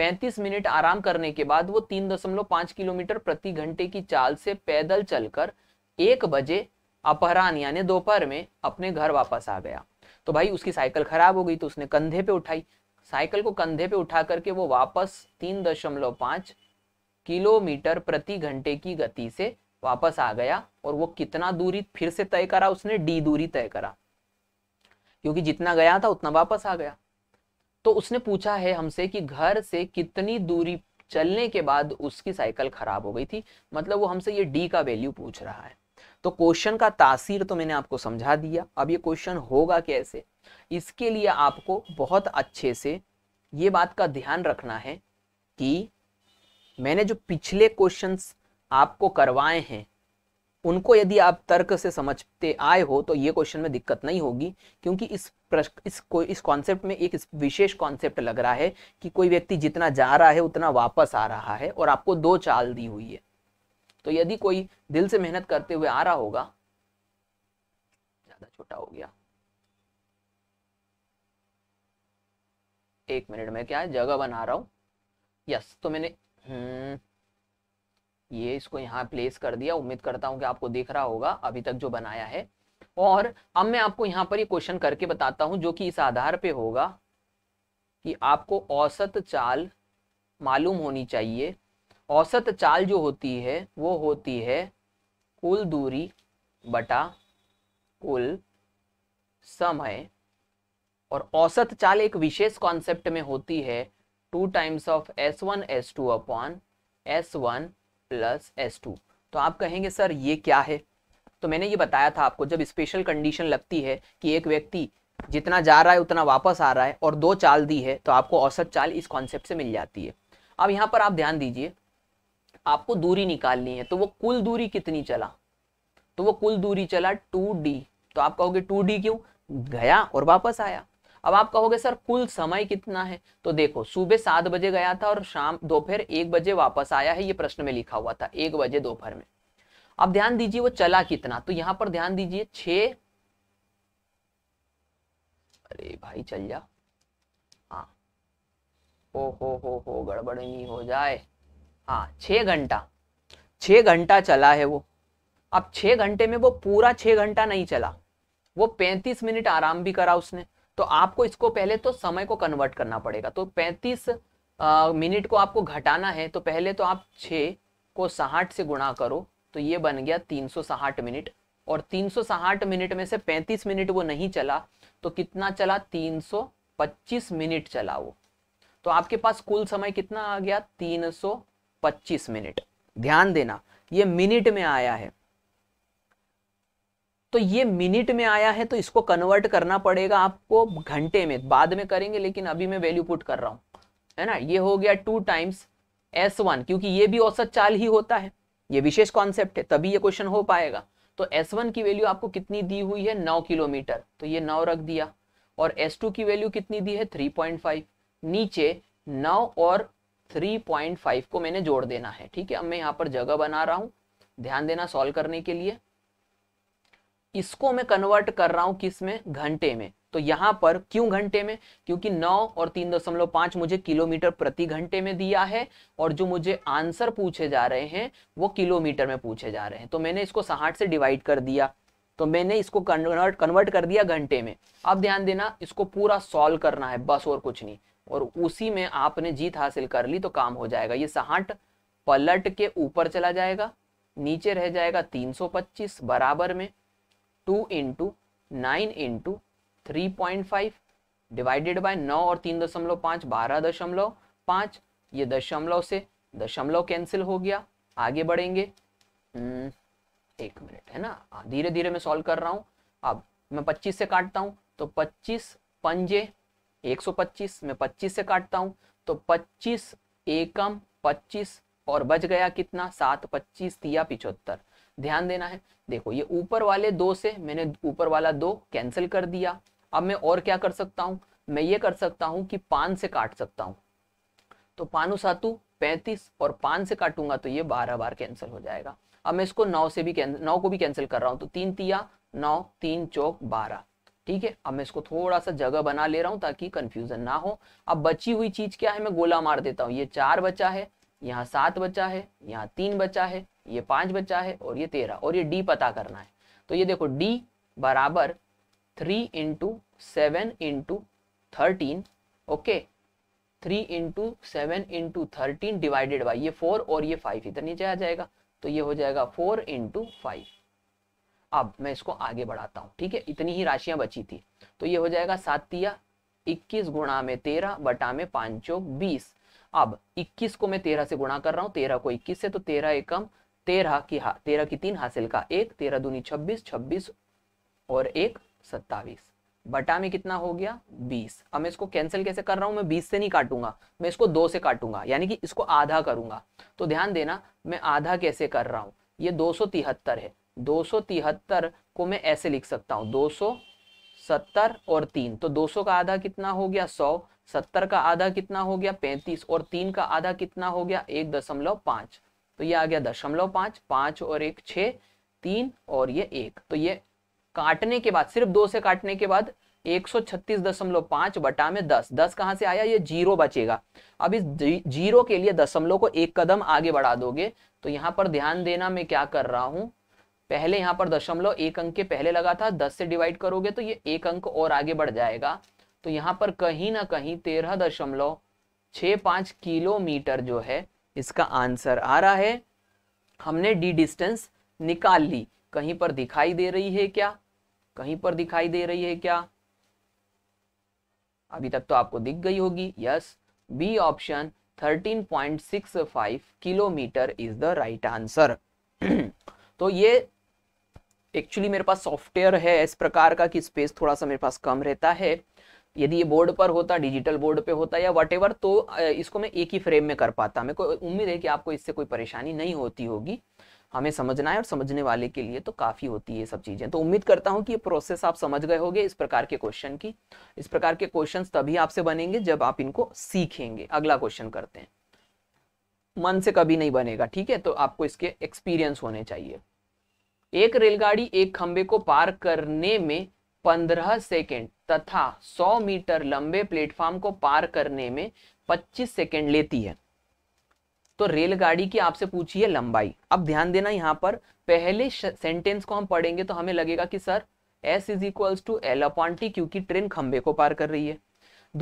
35 मिनट आराम करने के बाद वो 3.5 किलोमीटर प्रति घंटे की चाल से पैदल चलकर एक बजे अपहरान यानी दोपहर में अपने घर वापस आ गया तो भाई उसकी साइकिल खराब हो गई तो उसने कंधे पे उठाई साइकिल को कंधे पे उठा करके वो वापस तीन दशमलव पांच किलोमीटर प्रति घंटे की गति से वापस आ गया और वो कितना दूरी फिर से तय करा उसने डी दूरी तय करा क्योंकि जितना गया था उतना वापस आ गया तो उसने पूछा है हमसे कि घर से कितनी दूरी चलने के बाद उसकी साइकिल खराब हो गई थी मतलब वो हमसे ये डी का वैल्यू पूछ रहा है तो क्वेश्चन का तासीर तो मैंने आपको समझा दिया अब ये क्वेश्चन होगा कैसे इसके लिए आपको बहुत अच्छे से ये बात का ध्यान रखना है कि मैंने जो पिछले क्वेश्चंस आपको करवाए हैं उनको यदि आप तर्क से समझते आए हो तो ये क्वेश्चन में दिक्कत नहीं होगी क्योंकि इस इस को, इस कॉन्सेप्ट में एक विशेष कॉन्सेप्ट लग रहा है कि कोई व्यक्ति जितना जा रहा है उतना वापस आ रहा है और आपको दो चाल दी हुई है तो यदि कोई दिल से मेहनत करते हुए आ रहा होगा ज्यादा छोटा हो गया एक मिनट में क्या है जगह बना रहा हूं यस तो मैंने हम्म, ये इसको यहाँ प्लेस कर दिया उम्मीद करता हूँ कि आपको दिख रहा होगा अभी तक जो बनाया है और अब मैं आपको यहाँ पर ये क्वेश्चन करके बताता हूँ जो कि इस आधार पे होगा कि आपको औसत चाल मालूम होनी चाहिए औसत चाल जो होती है वो होती है कुल दूरी बटा कुल समय और औसत चाल एक विशेष कॉन्सेप्ट में होती है two times of S one S two upon S one plus S two तो आप कहेंगे सर ये क्या है तो मैंने ये बताया था आपको जब स्पेशल कंडीशन लगती है कि एक व्यक्ति जितना जा रहा है उतना वापस आ रहा है और दो चाल दी है तो आपको औसत चाल इस कॉन्सेप्ट से मिल जाती है अब यहाँ पर आप ध्यान दीजिए आपको दूरी निकालनी है तो वो कुल दूरी कितनी चला तो वो कुल दूरी चला टू डी तो आप कहोगे टू डी क्यों गया और वापस आया अब आप कहोगे सर कुल समय कितना है तो देखो सुबह सात बजे गया था और शाम दोपहर एक बजे वापस आया है ये प्रश्न में लिखा हुआ था एक बजे दोपहर में अब ध्यान दीजिए वो चला कितना तो यहां पर ध्यान दीजिए छे अरे भाई चल जा हाँ ओ हो हो हो गड़बड़ नहीं हो जाए हाँ छः घंटा छः घंटा चला है वो अब छः घंटे में वो पूरा छः घंटा नहीं चला वो पैंतीस मिनट आराम भी करा उसने तो आपको इसको पहले तो समय को कन्वर्ट करना पड़ेगा तो पैंतीस मिनट को आपको घटाना है तो पहले तो आप छः को साठ से गुणा करो तो ये बन गया तीन मिनट और तीन मिनट में से पैंतीस मिनट वो नहीं चला तो कितना चला तीन सौ पच्चीस मिनट चला वो तो आपके पास कुल समय कितना आ गया तीन पच्चीस मिनट ध्यान देना ये मिनट में आया है तो ये मिनट में आया है तो इसको कन्वर्ट करना पड़ेगा आपको घंटे में बाद में करेंगे लेकिन अभी मैं वैल्यू पुट कर रहा हूं है ना ये हो गया टू टाइम्स एस वन क्योंकि ये भी औसत चाल ही होता है ये विशेष कॉन्सेप्ट है तभी ये क्वेश्चन हो पाएगा तो एस वन की वैल्यू आपको कितनी दी हुई है नौ किलोमीटर तो ये नौ रख दिया और एस टू की वैल्यू कितनी दी है थ्री पॉइंट फाइव नीचे नौ और 3.5 को मैंने जोड़ देना है ठीक है अब मैं यहाँ पर जगह बना रहा हूँ ध्यान देना सॉल्व करने के लिए इसको मैं कन्वर्ट कर रहा हूँ किस में घंटे में तो यहाँ पर क्यों घंटे में क्योंकि 9 और 3.5 मुझे किलोमीटर प्रति घंटे में दिया है और जो मुझे आंसर पूछे जा रहे हैं वो किलोमीटर में पूछे जा रहे हैं तो मैंने इसको साठ से डिवाइड कर दिया तो मैंने इसको कन्वर्ट कन्वर्ट कर दिया घंटे में अब ध्यान देना इसको पूरा सॉल्व करना है बस और कुछ नहीं और उसी में आपने जीत हासिल कर ली तो काम हो जाएगा ये साहट पलट के ऊपर चला जाएगा नीचे रह जाएगा 325 बराबर में 2 into nine into three point divided by नौ और तीन दशमलव पाँच बारह दशमलव पाँच ये दशमलव से दशमलव कैंसिल हो गया आगे बढ़ेंगे हम्म, एक मिनट है ना धीरे धीरे मैं सॉल्व कर रहा हूँ अब मैं पच्चीस से काटता हूँ तो पच्चीस पंजे 125 मैं 25 से काटता हूँ तो 25 एकम 25 और बच गया कितना सात पच्चीस तिया पिछहत्तर ध्यान देना है देखो ये ऊपर वाले दो से मैंने ऊपर वाला दो कैंसिल कर दिया अब मैं और क्या कर सकता हूँ मैं ये कर सकता हूँ कि पान से काट सकता हूँ तो पानु सातु पैंतीस और पान से काटूंगा तो ये बारह बार कैंसिल हो जाएगा अब मैं इसको नौ से भी नौ को भी कैंसिल कर रहा हूँ तो तीन तिया नौ तीन चौक बारह ठीक है अब मैं इसको थोड़ा सा जगह बना ले रहा हूं ताकि कंफ्यूजन ना हो अब बची हुई चीज क्या है मैं गोला मार देता हूँ ये चार बचा है यहाँ सात बचा है यहाँ तीन बचा है ये पांच बचा है और ये तेरह और ये डी पता करना है तो ये देखो डी बराबर three into seven into thirteen okay three into seven into thirteen divided by ये फोर और ये फाइव इधर नीचे आ जाएगा तो ये हो जाएगा फोर इंटू फाइव अब मैं इसको आगे बढ़ाता हूँ ठीक है इतनी ही राशियां बची थी तो ये हो जाएगा सात तिया इक्कीस गुणा में तेरह बटा में पांचो बीस अब इक्कीस को मैं तेरह से गुणा कर रहा हूँ तेरह को इक्कीस से तो तेरह एकम तेरह की हा तेरह की तीन हासिल का एक तेरह दूनी छब्बीस छब्बीस और एक सत्तावीस बटा में कितना हो गया बीस अब मैं इसको कैंसिल कैसे कर रहा हूं मैं बीस से नहीं काटूंगा मैं इसको दो से काटूंगा यानी कि इसको आधा करूंगा तो ध्यान देना मैं आधा कैसे कर रहा हूँ ये दो है दो को मैं ऐसे लिख सकता हूँ 270 और तीन तो 200 का आधा कितना हो गया 100 70 का आधा कितना हो गया 35 और तीन का आधा कितना हो गया एक दशमलव पाँच तो ये आ गया दशमलव पाँच पाँच और एक छः तीन और ये एक तो ये काटने के बाद सिर्फ दो से काटने के बाद एक सौ छत्तीस 136.5 बटा में दस दस कहां से आया ये जीरो बचेगा अब इस जीरो के लिए दशमलव को एक कदम आगे बढ़ा दोगे तो यहां पर ध्यान देना मैं क्या कर रहा हूं पहले यहां पर दशमलव एक अंक के पहले लगा था दस से डिवाइड करोगे तो ये एक अंक और आगे बढ़ जाएगा तो यहां पर कहीं ना कहीं तेरह दशमलव छ पांच किलोमीटर जो है इसका आंसर आ रहा है हमने डी डिस्टेंस निकाल ली कहीं पर दिखाई दे रही है क्या कहीं पर दिखाई दे रही है क्या अभी तक तो आपको दिख गई होगी yes B option 13.65 kilometre is the right answer तो ये एक्चुअली मेरे पास सॉफ्टवेयर है इस प्रकार का कि स्पेस थोड़ा सा मेरे पास कम रहता है यदि ये बोर्ड पर होता डिजिटल बोर्ड पे होता या वट तो इसको मैं एक ही फ्रेम में कर पाता मेरे को उम्मीद है कि आपको इससे कोई परेशानी नहीं होती होगी हमें समझना है और समझने वाले के लिए तो काफ़ी होती है ये सब चीज़ें तो उम्मीद करता हूँ कि ये प्रोसेस आप समझ गए होंगे इस प्रकार के क्वेश्चन की इस प्रकार के क्वेश्चन तभी आपसे बनेंगे जब आप इनको सीखेंगे अगला क्वेश्चन करते हैं मन से कभी नहीं बनेगा ठीक है तो आपको इसके एक्सपीरियंस होने चाहिए एक रेलगाड़ी एक खंबे को पार करने में पंद्रह सेकेंड तथा सौ मीटर लंबे प्लेटफॉर्म को पार करने में पच्चीस सेकेंड लेती है तो रेलगाड़ी की आपसे पूछी है लंबाई अब ध्यान देना यहाँ पर पहले सेंटेंस को हम पढ़ेंगे तो हमें लगेगा कि sir S is equals to L upon T क्योंकि ट्रेन खंबे को पार कर रही है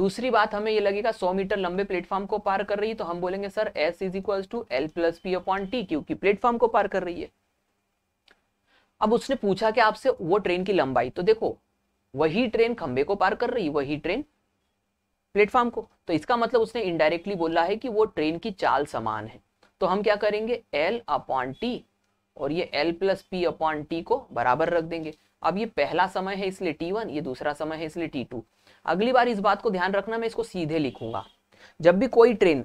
दूसरी बात हमें ये लगेगा 100 मीटर लंबे प्लेटफॉर्म को पार कर रही है तो हम बोलेंगे sir S is equals to L plus P upon T क्योंकि प्लेटफॉर्म को पार कर रही है अब उसने पूछा कि आपसे वो ट्रेन की लंबाई तो देखो वही ट्रेन खंबे को पार कर रही वही ट्रेन प्लेटफॉर्म को तो इसका मतलब उसने इनडायरेक्टली बोला है कि वो ट्रेन की चाल समान है तो हम क्या करेंगे एल अपॉन टी और ये L plus P upon T को बराबर रख देंगे अब ये पहला समय है इसलिए टी वन ये दूसरा समय है इसलिए टी टू अगली बार इस बात को ध्यान रखना मैं इसको सीधे लिखूंगा जब भी कोई ट्रेन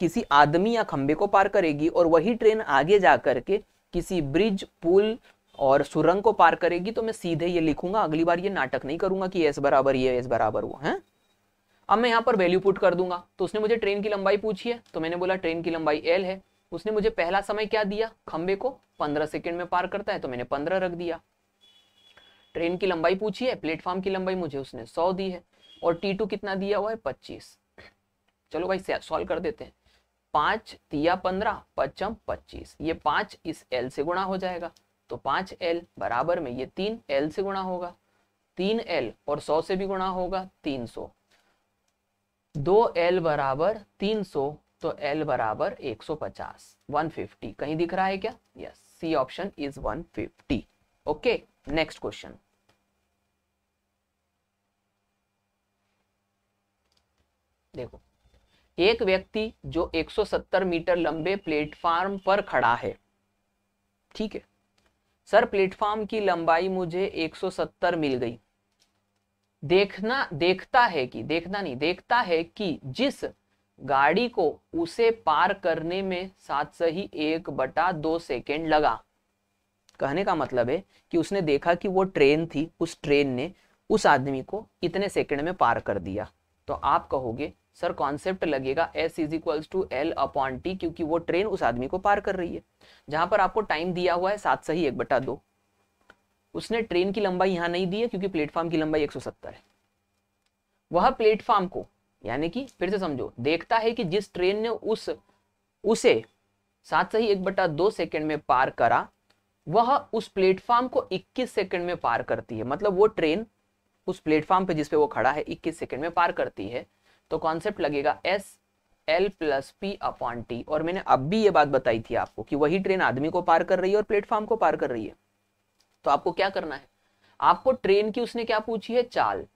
किसी आदमी या खंबे को पार करेगी और वही ट्रेन आगे जा करके किसी ब्रिज पुल और सुरंग को पार करेगी तो मैं सीधे ये लिखूंगा अगली बार ये नाटक नहीं करूंगा कि एस बराबर ये एस बराबर वो है अब मैं यहाँ पर वैल्यू पुट कर दूंगा तो उसने मुझे ट्रेन की लंबाई पूछी है तो मैंने बोला ट्रेन की लंबाई एल है उसने मुझे पहला समय क्या दिया खंबे को पंद्रह सेकेंड में पार करता है तो मैंने पंद्रह रख दिया ट्रेन की लंबाई पूछी है प्लेटफॉर्म की लंबाई मुझे उसने सौ दी है और टी टू कितना दिया हुआ है पच्चीस चलो भाई सॉल्व कर देते हैं पांच दिया पंद्रह पचम पच्चीस ये पांच इस एल से गुणा हो जाएगा तो पांच एल बराबर में ये तीन एल से गुणा होगा तीन एल और सौ से भी गुणा होगा तीन सौ दो एल बराबर तीन सौ तो एल बराबर एक सौ पचास वन फिफ्टी कहीं दिख रहा है क्या yes C option is one fifty okay next question देखो एक व्यक्ति जो 170 मीटर लंबे प्लेटफार्म पर खड़ा है ठीक है सर प्लेटफॉर्म की लंबाई मुझे 170 मिल गई देखना देखता है कि देखना नहीं देखता है कि जिस गाड़ी को उसे पार करने में सात सही एक बटा दो सेकेंड लगा कहने का मतलब है कि उसने देखा कि वो ट्रेन थी उस ट्रेन ने उस आदमी को इतने सेकेंड में पार कर दिया तो आप कहोगे सर कॉन्सेप्ट लगेगा S is equals to L upon T क्योंकि वो ट्रेन उस आदमी को पार कर रही है जहां पर आपको टाइम दिया हुआ है सात सही एक बटा दो उसने ट्रेन की लंबाई यहां नहीं दी है क्योंकि प्लेटफॉर्म की लंबाई 170 है वह प्लेटफॉर्म को यानी कि फिर से समझो देखता है कि जिस ट्रेन ने उस उसे सात सही एक बटा दो सेकेंड में पार करा वह उस प्लेटफॉर्म को 21 सेकंड में पार करती है मतलब वो ट्रेन उस प्लेटफॉर्म पे जिसपे वो खड़ा है 21 सेकंड में पार करती है तो कॉन्सेप्ट लगेगा S L plus P upon T और मैंने अब भी ये बात बताई थी आपको कि वही ट्रेन आदमी को पार कर रही है और प्लेटफॉर्म को पार कर रही है तो आपको क्या करना है आपको ट्रेन की उसने क्या पूछी है चाल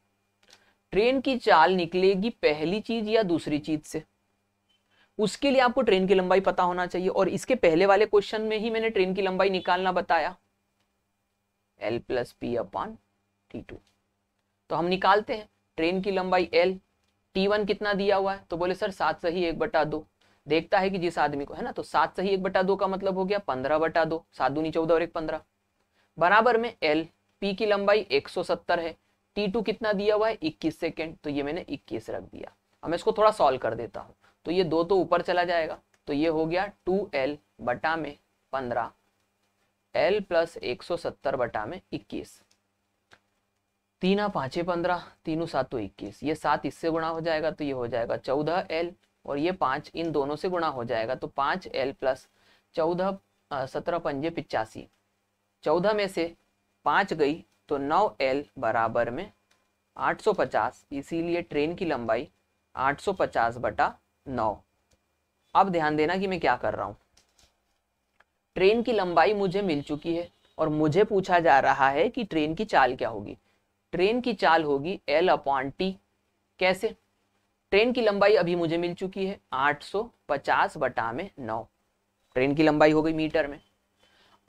ट्रेन की चाल निकलेगी पहली चीज या दूसरी चीज से उसके लिए आपको ट्रेन की लंबाई पता होना चाहिए और इसके पहले वाले क्वेश्चन में ही मैंने ट्रेन की लंबाई निकालना बताया L plus P upon T two तो हम निकालते हैं ट्रेन की लंबाई एल टी वन कितना दिया हुआ है तो बोले सर सात सही एक बटा दो देखता है कि जिस आदमी को है ना तो सात सही एक बटा दो का मतलब हो गया पंद्रह बटा दो सात दूनी चौदह और एक पंद्रह बराबर में एल पी की लंबाई 170 है टी टू कितना दिया हुआ है इक्कीस सेकेंड तो ये मैंने इक्कीस रख दिया अब मैं इसको थोड़ा सॉल्व कर देता हूँ तो ये दो तो ऊपर चला जाएगा तो ये हो गया टू एल बटा में पंद्रह एल प्लस एक सौ सत्तर बटा में इक्कीस आ पाँचे पंद्रह तीनों सातों तो इक्कीस ये सात इससे गुणा हो जाएगा तो ये हो जाएगा चौदह एल और ये पाँच इन दोनों से गुणा हो जाएगा तो पाँच एल प्लस चौदह सत्रह पंजे पिचासी चौदह में से पाँच गई तो नौ एल बराबर में आठ सौ पचास इसीलिए ट्रेन की लंबाई आठ सौ पचास बटा नौ अब ध्यान देना कि मैं क्या कर रहा हूँ ट्रेन की लंबाई मुझे मिल चुकी है और मुझे पूछा जा रहा है कि ट्रेन की चाल क्या होगी ट्रेन की चाल होगी एल अपॉन टी कैसे ट्रेन की लंबाई अभी मुझे मिल चुकी है 850 बटा में नौ ट्रेन की लंबाई हो गई मीटर में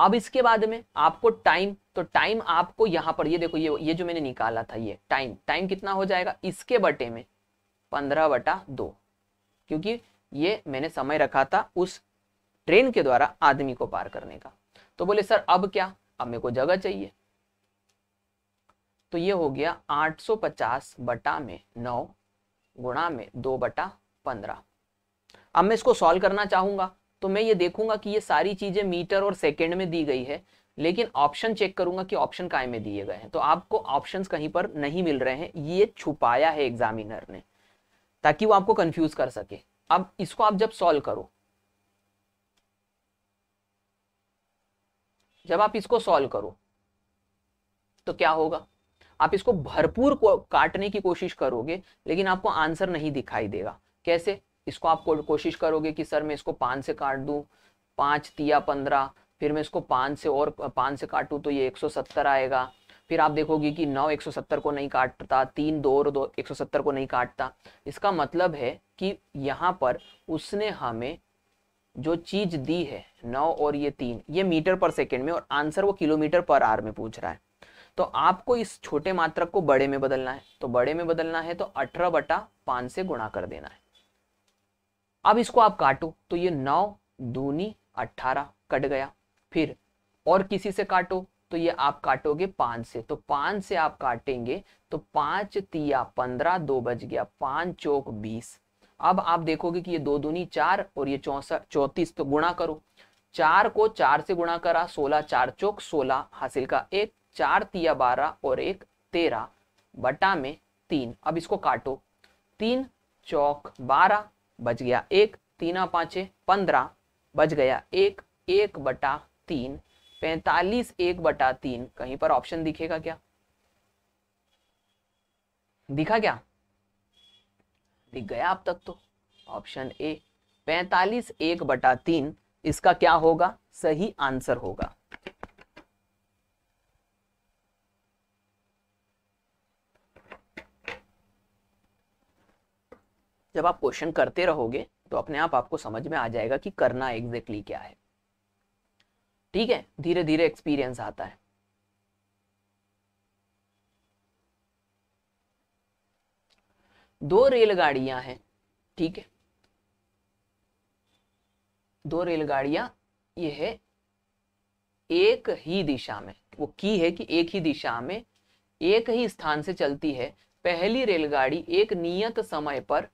अब इसके बाद में आपको टाइम तो टाइम आपको यहां पर ये देखो ये ये जो मैंने निकाला था ये टाइम टाइम कितना हो जाएगा इसके बटे में पंद्रह बटा दो क्योंकि ये मैंने समय रखा था उस ट्रेन के द्वारा आदमी को पार करने का तो बोले सर अब क्या अब मेरे को जगह चाहिए तो ये हो गया 850 बटा में नौ गुणा में दो बटा पंद्रह अब मैं इसको सॉल्व करना चाहूंगा तो मैं ये देखूंगा कि ये सारी चीजें मीटर और सेकेंड में दी गई है लेकिन ऑप्शन चेक करूंगा कि ऑप्शन काय में दिए गए हैं तो आपको ऑप्शन कहीं पर नहीं मिल रहे हैं ये छुपाया है एग्जामिनर ने ताकि वो आपको कंफ्यूज कर सके अब इसको आप जब सॉल्व करो जब आप इसको सॉल्व करो तो क्या होगा आप इसको भरपूर काटने की कोशिश करोगे लेकिन आपको आंसर नहीं दिखाई देगा कैसे इसको आप कोशिश करोगे कि सर मैं इसको पाँच से काट दूँ पाँच तिया पंद्रह फिर मैं इसको पाँच से और पाँच से काटूँ तो ये एक सौ सत्तर आएगा फिर आप देखोगे कि नौ एक सौ सत्तर को नहीं काटता तीन दो और दो एक सौ सत्तर को नहीं काटता इसका मतलब है कि यहाँ पर उसने हमें जो चीज दी है नौ और ये तीन ये मीटर पर सेकेंड में और आंसर वो किलोमीटर पर आर में पूछ रहा है तो आपको इस छोटे मात्रक को बड़े में बदलना है तो बड़े में बदलना है तो अठारह बटा पांच से गुणा कर देना है अब इसको आप काटो तो ये नौ दूनी अट्ठारह कट गया फिर और किसी से काटो तो ये आप काटोगे पांच से तो पांच से आप काटेंगे तो पांच तिया पंद्रह दो बज गया पांच चौक बीस अब आप देखोगे कि ये दो दूनी चार और ये चौसठ चौतीस तो गुणा करो चार को चार से गुणा करा सोलह चार चौक सोलह हासिल का एक चार तिया बारह और एक तेरह बटा में तीन अब इसको काटो तीन चौक बारह बच गया एक तीना पाँचे पंद्रह बच गया एक एक बटा तीन पैंतालीस एक बटा तीन कहीं पर ऑप्शन दिखेगा क्या दिखा क्या दिख गया अब तक तो ऑप्शन ए पैंतालीस एक बटा तीन इसका क्या होगा सही आंसर होगा जब आप क्वेश्चन करते रहोगे तो अपने आप आपको समझ में आ जाएगा कि करना एग्जैक्टली exactly क्या है ठीक है धीरे धीरे एक्सपीरियंस आता है दो रेलगाड़ियां हैं ठीक है दो रेलगाड़ियां ये है एक ही दिशा में वो की है कि एक ही दिशा में एक ही स्थान से चलती है पहली रेलगाड़ी एक नियत समय पर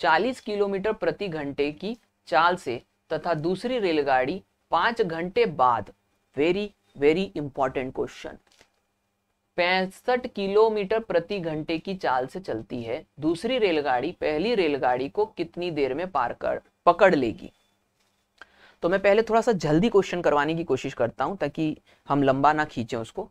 40 किलोमीटर प्रति घंटे की चाल से तथा दूसरी रेलगाड़ी पांच घंटे बाद वेरी वेरी इंपॉर्टेंट क्वेश्चन पैंसठ किलोमीटर प्रति घंटे की चाल से चलती है दूसरी रेलगाड़ी पहली रेलगाड़ी को कितनी देर में पार कर पकड़ लेगी तो मैं पहले थोड़ा सा जल्दी क्वेश्चन करवाने की कोशिश करता हूं ताकि हम लंबा ना खींचे उसको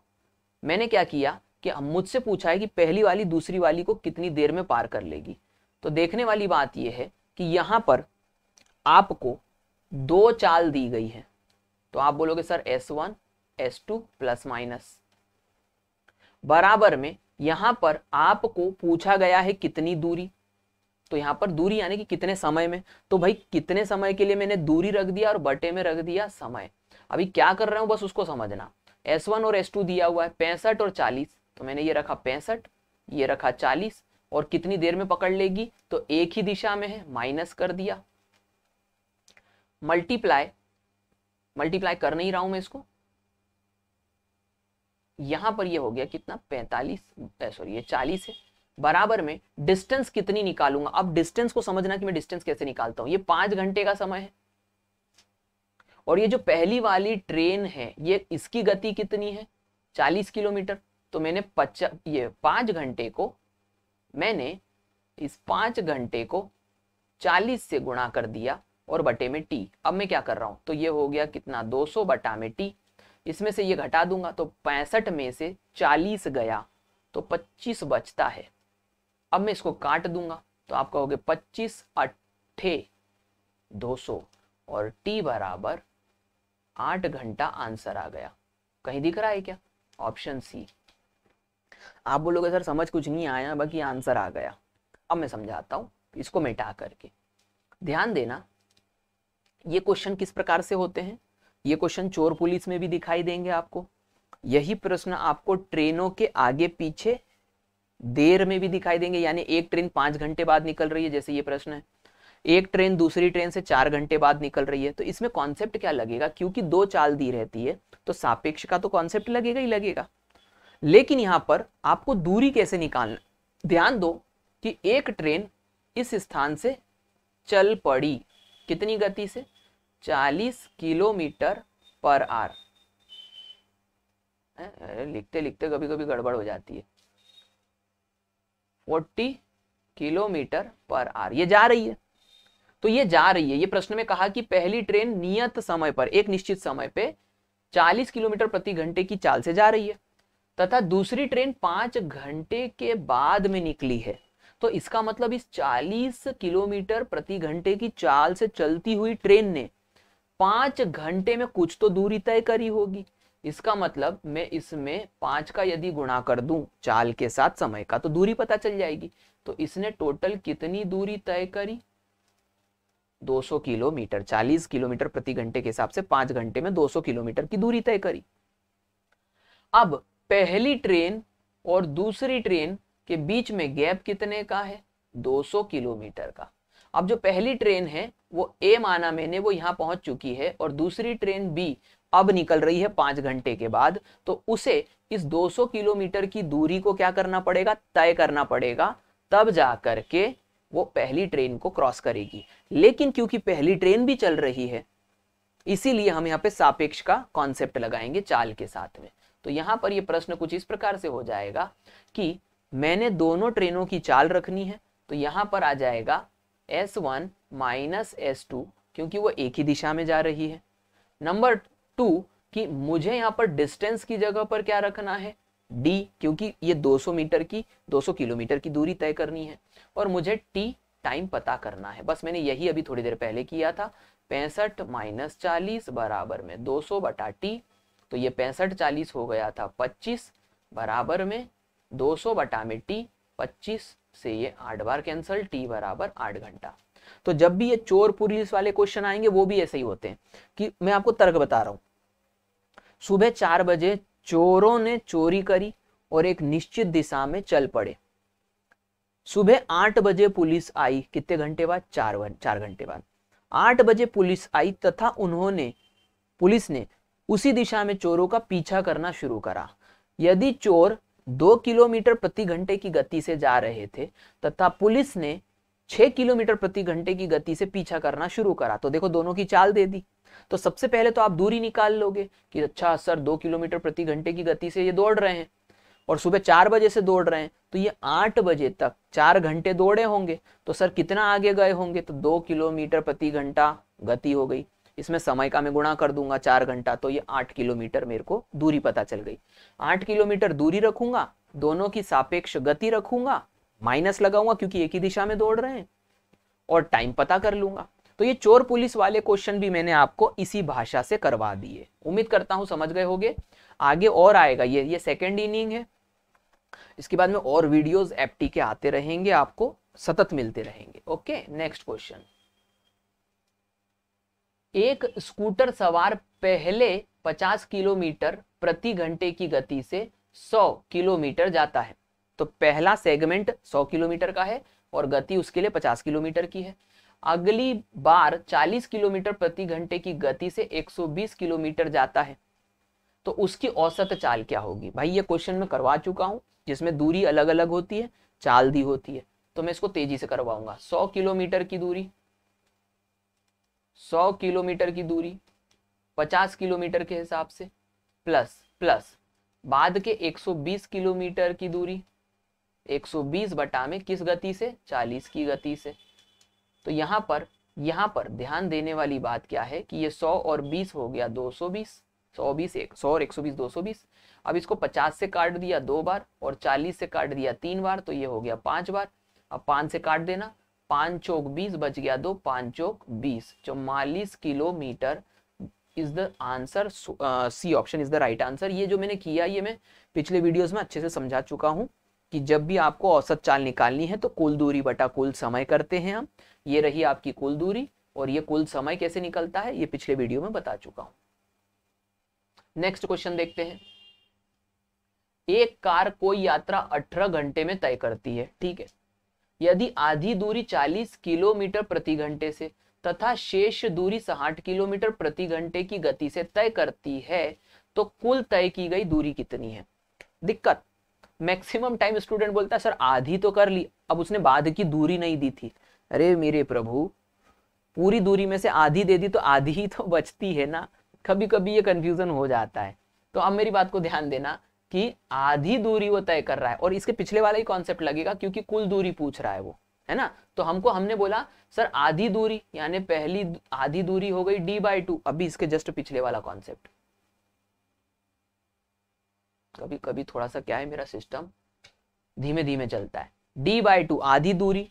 मैंने क्या किया कि मुझसे पूछा है कि पहली वाली दूसरी वाली को कितनी देर में पार कर लेगी तो देखने वाली बात यह है कि यहां पर आपको दो चाल दी गई है तो आप बोलोगे sir S one S two plus minus बराबर में यहां पर आपको पूछा गया है कितनी दूरी तो यहां पर दूरी यानी कि कितने समय में तो भाई कितने समय के लिए मैंने दूरी रख दिया और बटे में रख दिया समय अभी क्या कर रहा हूं बस उसको समझना एस वन और एस टू दिया हुआ है पैंसठ और चालीस तो मैंने ये रखा पैंसठ ये रखा चालीस और कितनी देर में पकड़ लेगी तो एक ही दिशा में है माइनस कर दिया मल्टीप्लाई मल्टीप्लाई कर नहीं रहा हूं मैं इसको यहां पर ये हो गया कितना पैंतालीस सॉरी ये चालीस है बराबर में डिस्टेंस कितनी निकालूंगा अब डिस्टेंस को समझना कि मैं डिस्टेंस कैसे निकालता हूं ये पांच घंटे का समय है और ये जो पहली वाली ट्रेन है ये इसकी गति कितनी है चालीस किलोमीटर तो मैंने पच्चा ये पांच घंटे को मैंने इस पांच घंटे को चालीस से गुणा कर दिया और बटे में टी अब मैं क्या कर रहा हूं तो ये हो गया कितना 200 बटा में टी इसमें से ये घटा दूंगा तो पैंसठ में से चालीस गया तो 25 बचता है अब मैं इसको काट दूंगा तो आप कहोगे 25 अट्ठे 200 और टी बराबर आठ घंटा आंसर आ गया कहीं दिख रहा है क्या ऑप्शन सी आप बोलोगे सर समझ कुछ नहीं आया बाकी आंसर आ गया अब मैं समझाता हूँ इसको मिटा करके ध्यान देना ये क्वेश्चन किस प्रकार से होते हैं ये क्वेश्चन चोर पुलिस में भी दिखाई देंगे आपको यही प्रश्न आपको ट्रेनों के आगे पीछे देर में भी दिखाई देंगे यानी एक ट्रेन पांच घंटे बाद निकल रही है जैसे ये प्रश्न है एक ट्रेन दूसरी ट्रेन से चार घंटे बाद निकल रही है तो इसमें कॉन्सेप्ट क्या लगेगा क्योंकि दो चाल दी रहती है तो सापेक्ष का तो कॉन्सेप्ट लगेगा ही लगेगा लेकिन यहाँ पर आपको दूरी कैसे निकालना ध्यान दो कि एक ट्रेन इस स्थान से चल पड़ी कितनी गति से 40 किलोमीटर पर आर लिखते लिखते कभी कभी गड़बड़ हो जाती है 40 किलोमीटर पर आर ये जा रही है तो ये जा रही है ये प्रश्न में कहा कि पहली ट्रेन नियत समय पर एक निश्चित समय पे 40 किलोमीटर प्रति घंटे की चाल से जा रही है तथा दूसरी ट्रेन पांच घंटे के बाद में निकली है तो इसका मतलब इस 40 किलोमीटर प्रति घंटे की चाल से चलती हुई ट्रेन ने पांच घंटे में कुछ तो दूरी तय करी होगी इसका मतलब मैं इसमें पांच का यदि गुणा कर दूं चाल के साथ समय का तो दूरी पता चल जाएगी तो इसने टोटल कितनी दूरी तय करी 200 किलोमीटर 40 किलोमीटर प्रति घंटे के हिसाब से पांच घंटे में 200 किलोमीटर की दूरी तय करी अब पहली ट्रेन और दूसरी ट्रेन के बीच में गैप कितने का है 200 किलोमीटर का अब जो पहली ट्रेन है वो ए माना मैंने वो यहां पहुंच चुकी है और दूसरी ट्रेन बी अब निकल रही है पांच घंटे के बाद तो उसे इस 200 किलोमीटर की दूरी को क्या करना पड़ेगा तय करना पड़ेगा तब जा करके वो पहली ट्रेन को क्रॉस करेगी लेकिन क्योंकि पहली ट्रेन भी चल रही है इसीलिए हम यहाँ पे सापेक्ष का कॉन्सेप्ट लगाएंगे चाल के साथ में तो यहाँ पर यह प्रश्न कुछ इस प्रकार से हो जाएगा कि मैंने दोनों ट्रेनों की चाल रखनी है तो यहाँ पर आ जाएगा S one minus S two क्योंकि वो एक ही दिशा में जा रही है नंबर टू कि मुझे यहाँ पर डिस्टेंस की जगह पर क्या रखना है डी क्योंकि ये 200 मीटर की 200 किलोमीटर की दूरी तय करनी है और मुझे टी टाइम पता करना है बस मैंने यही अभी थोड़ी देर पहले किया था पैंसठ माइनस चालीस बराबर में दो सौ बटा टी तो ये पैंसठ चालीस हो गया था पच्चीस बराबर में दो सौ बटा में टी पच्चीस से ये आठ बार कैंसल टी बराबर आठ घंटा तो जब भी ये चोर पुलिस वाले क्वेश्चन आएंगे वो भी ऐसे ही होते हैं कि मैं आपको तर्क बता रहा हूं सुबह चार बजे चोरों ने चोरी करी और एक निश्चित दिशा में चल पड़े सुबह आठ बजे पुलिस आई कितने घंटे बाद चार चार घंटे बाद आठ बजे पुलिस आई तथा उन्होंने पुलिस ने उसी दिशा में चोरों का पीछा करना शुरू करा यदि चोर दो किलोमीटर प्रति घंटे की गति से जा रहे थे तथा पुलिस ने छह किलोमीटर प्रति घंटे की गति से पीछा करना शुरू करा तो देखो दोनों की चाल दे दी तो सबसे पहले तो आप दूरी निकाल लोगे कि अच्छा सर दो किलोमीटर प्रति घंटे की गति से ये दौड़ रहे हैं और सुबह चार बजे से दौड़ रहे हैं तो ये आठ बजे तक चार घंटे दौड़े होंगे तो सर कितना आगे गए होंगे तो दो किलोमीटर प्रति घंटा गति हो गई इसमें समय का मैं गुणा कर दूंगा चार घंटा तो ये आठ किलोमीटर मेरे को दूरी पता चल गई आठ किलोमीटर दूरी रखूंगा दोनों की सापेक्ष गति रखूंगा माइनस लगाऊंगा क्योंकि एक ही दिशा में दौड़ रहे हैं और टाइम पता कर लूंगा तो ये चोर पुलिस वाले क्वेश्चन भी मैंने आपको इसी भाषा से करवा दिए उम्मीद करता हूं समझ गए होंगे आगे और आएगा ये ये सेकेंड इनिंग है इसके बाद में और वीडियोस एप्टी के आते रहेंगे आपको सतत मिलते रहेंगे ओके नेक्स्ट क्वेश्चन एक स्कूटर सवार पहले 50 किलोमीटर प्रति घंटे की गति से 100 किलोमीटर जाता है तो पहला सेगमेंट 100 किलोमीटर का है और गति उसके लिए 50 किलोमीटर की है अगली बार 40 किलोमीटर प्रति घंटे की गति से 120 किलोमीटर जाता है तो उसकी औसत चाल क्या होगी भाई ये क्वेश्चन में करवा चुका हूँ जिसमें दूरी अलग अलग होती है चाल दी होती है तो मैं इसको तेजी से करवाऊंगा 100 किलोमीटर की दूरी सौ किलोमीटर की दूरी पचास किलोमीटर के हिसाब से प्लस प्लस बाद के एक सौ बीस किलोमीटर की दूरी बीस बटा में किस गति से चालीस की गति से तो यहाँ पर यहाँ पर ध्यान देने वाली बात क्या है कि ये सौ और बीस हो गया दो सौ बीस सौ बीस एक सौ और एक सौ बीस दो सौ बीस अब इसको पचास से काट दिया दो बार और चालीस से काट दिया तीन बार तो ये हो गया पांच बार अब पाँच से काट देना पांच चौक बीस बच गया दो पांच चौक बीस चौवालीस kilometre is the answer C option is the right answer ये जो मैंने किया ये मैं पिछले वीडियोस में अच्छे से समझा चुका हूँ कि जब भी आपको औसत चाल निकालनी है तो कुल दूरी बटा कुल समय करते हैं हम ये रही आपकी कुल दूरी और ये कुल समय कैसे निकलता है ये पिछले वीडियो में बता चुका हूं नेक्स्ट क्वेश्चन देखते हैं एक कार कोई यात्रा 18 घंटे में तय करती है ठीक है यदि आधी दूरी 40 किलोमीटर प्रति घंटे से तथा शेष दूरी साठ किलोमीटर प्रति घंटे की गति से तय करती है तो कुल तय की गई दूरी कितनी है दिक्कत मैक्सिमम टाइम स्टूडेंट बोलता है सर आधी तो कर ली अब उसने बाद की दूरी नहीं दी थी अरे मेरे प्रभु पूरी दूरी में से आधी दे दी तो आधी ही तो बचती है ना कभी कभी ये कंफ्यूजन हो जाता है तो अब मेरी बात को ध्यान देना कि आधी दूरी वो तय कर रहा है और इसके पिछले वाला ही कॉन्सेप्ट लगेगा क्योंकि कुल दूरी पूछ रहा है वो है ना तो हमको हमने बोला सर आधी दूरी यानी पहली आधी दूरी हो गई डी बाई टू अभी इसके जस्ट पिछले वाला कॉन्सेप्ट कभी कभी थोड़ा सा क्या है मेरा सिस्टम धीमे धीमे चलता है डी बाई टू आधी दूरी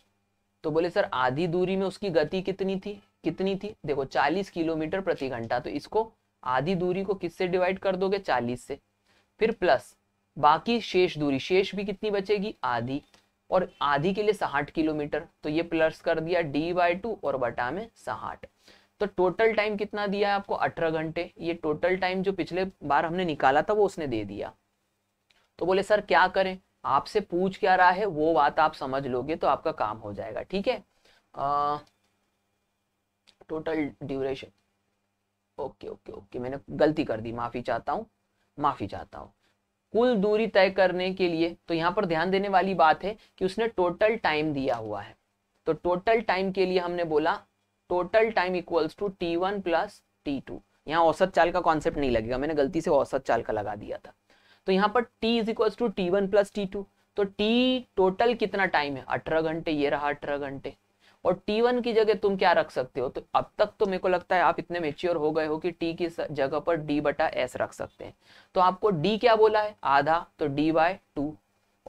तो बोले सर आधी दूरी में उसकी गति कितनी थी कितनी थी देखो 40 किलोमीटर प्रति घंटा तो इसको आधी दूरी को किससे डिवाइड कर दोगे 40 से फिर प्लस बाकी शेष दूरी शेष भी कितनी बचेगी आधी और आधी के लिए साठ किलोमीटर तो ये प्लस कर दिया डी बाई टू और बटा में साठ तो टोटल टाइम कितना दिया है आपको अठारह घंटे ये टोटल टाइम जो पिछले बार हमने निकाला था वो उसने दे दिया तो बोले सर क्या करें आपसे पूछ क्या रहा है वो बात आप समझ लोगे तो आपका काम हो जाएगा ठीक है total duration okay okay okay मैंने गलती कर दी माफी चाहता हूँ माफी चाहता हूँ कुल दूरी तय करने के लिए तो यहाँ पर ध्यान देने वाली बात है कि उसने टोटल टाइम दिया हुआ है तो टोटल टाइम के लिए हमने बोला total time equals to T one plus T two यहाँ औसत चाल का कॉन्सेप्ट नहीं लगेगा मैंने गलती से औसत चाल का लगा दिया था तो यहाँ पर T is equals to T one plus T two तो टी टोटल कितना टाइम है अठारह घंटे ये रहा अठारह घंटे और टी वन की जगह तुम क्या रख सकते हो तो अब तक तो मेरे को लगता है आप इतने मेच्योर हो गए हो कि टी की जगह पर डी बटा एस रख सकते हैं तो आपको डी क्या बोला है आधा तो डी बाय टू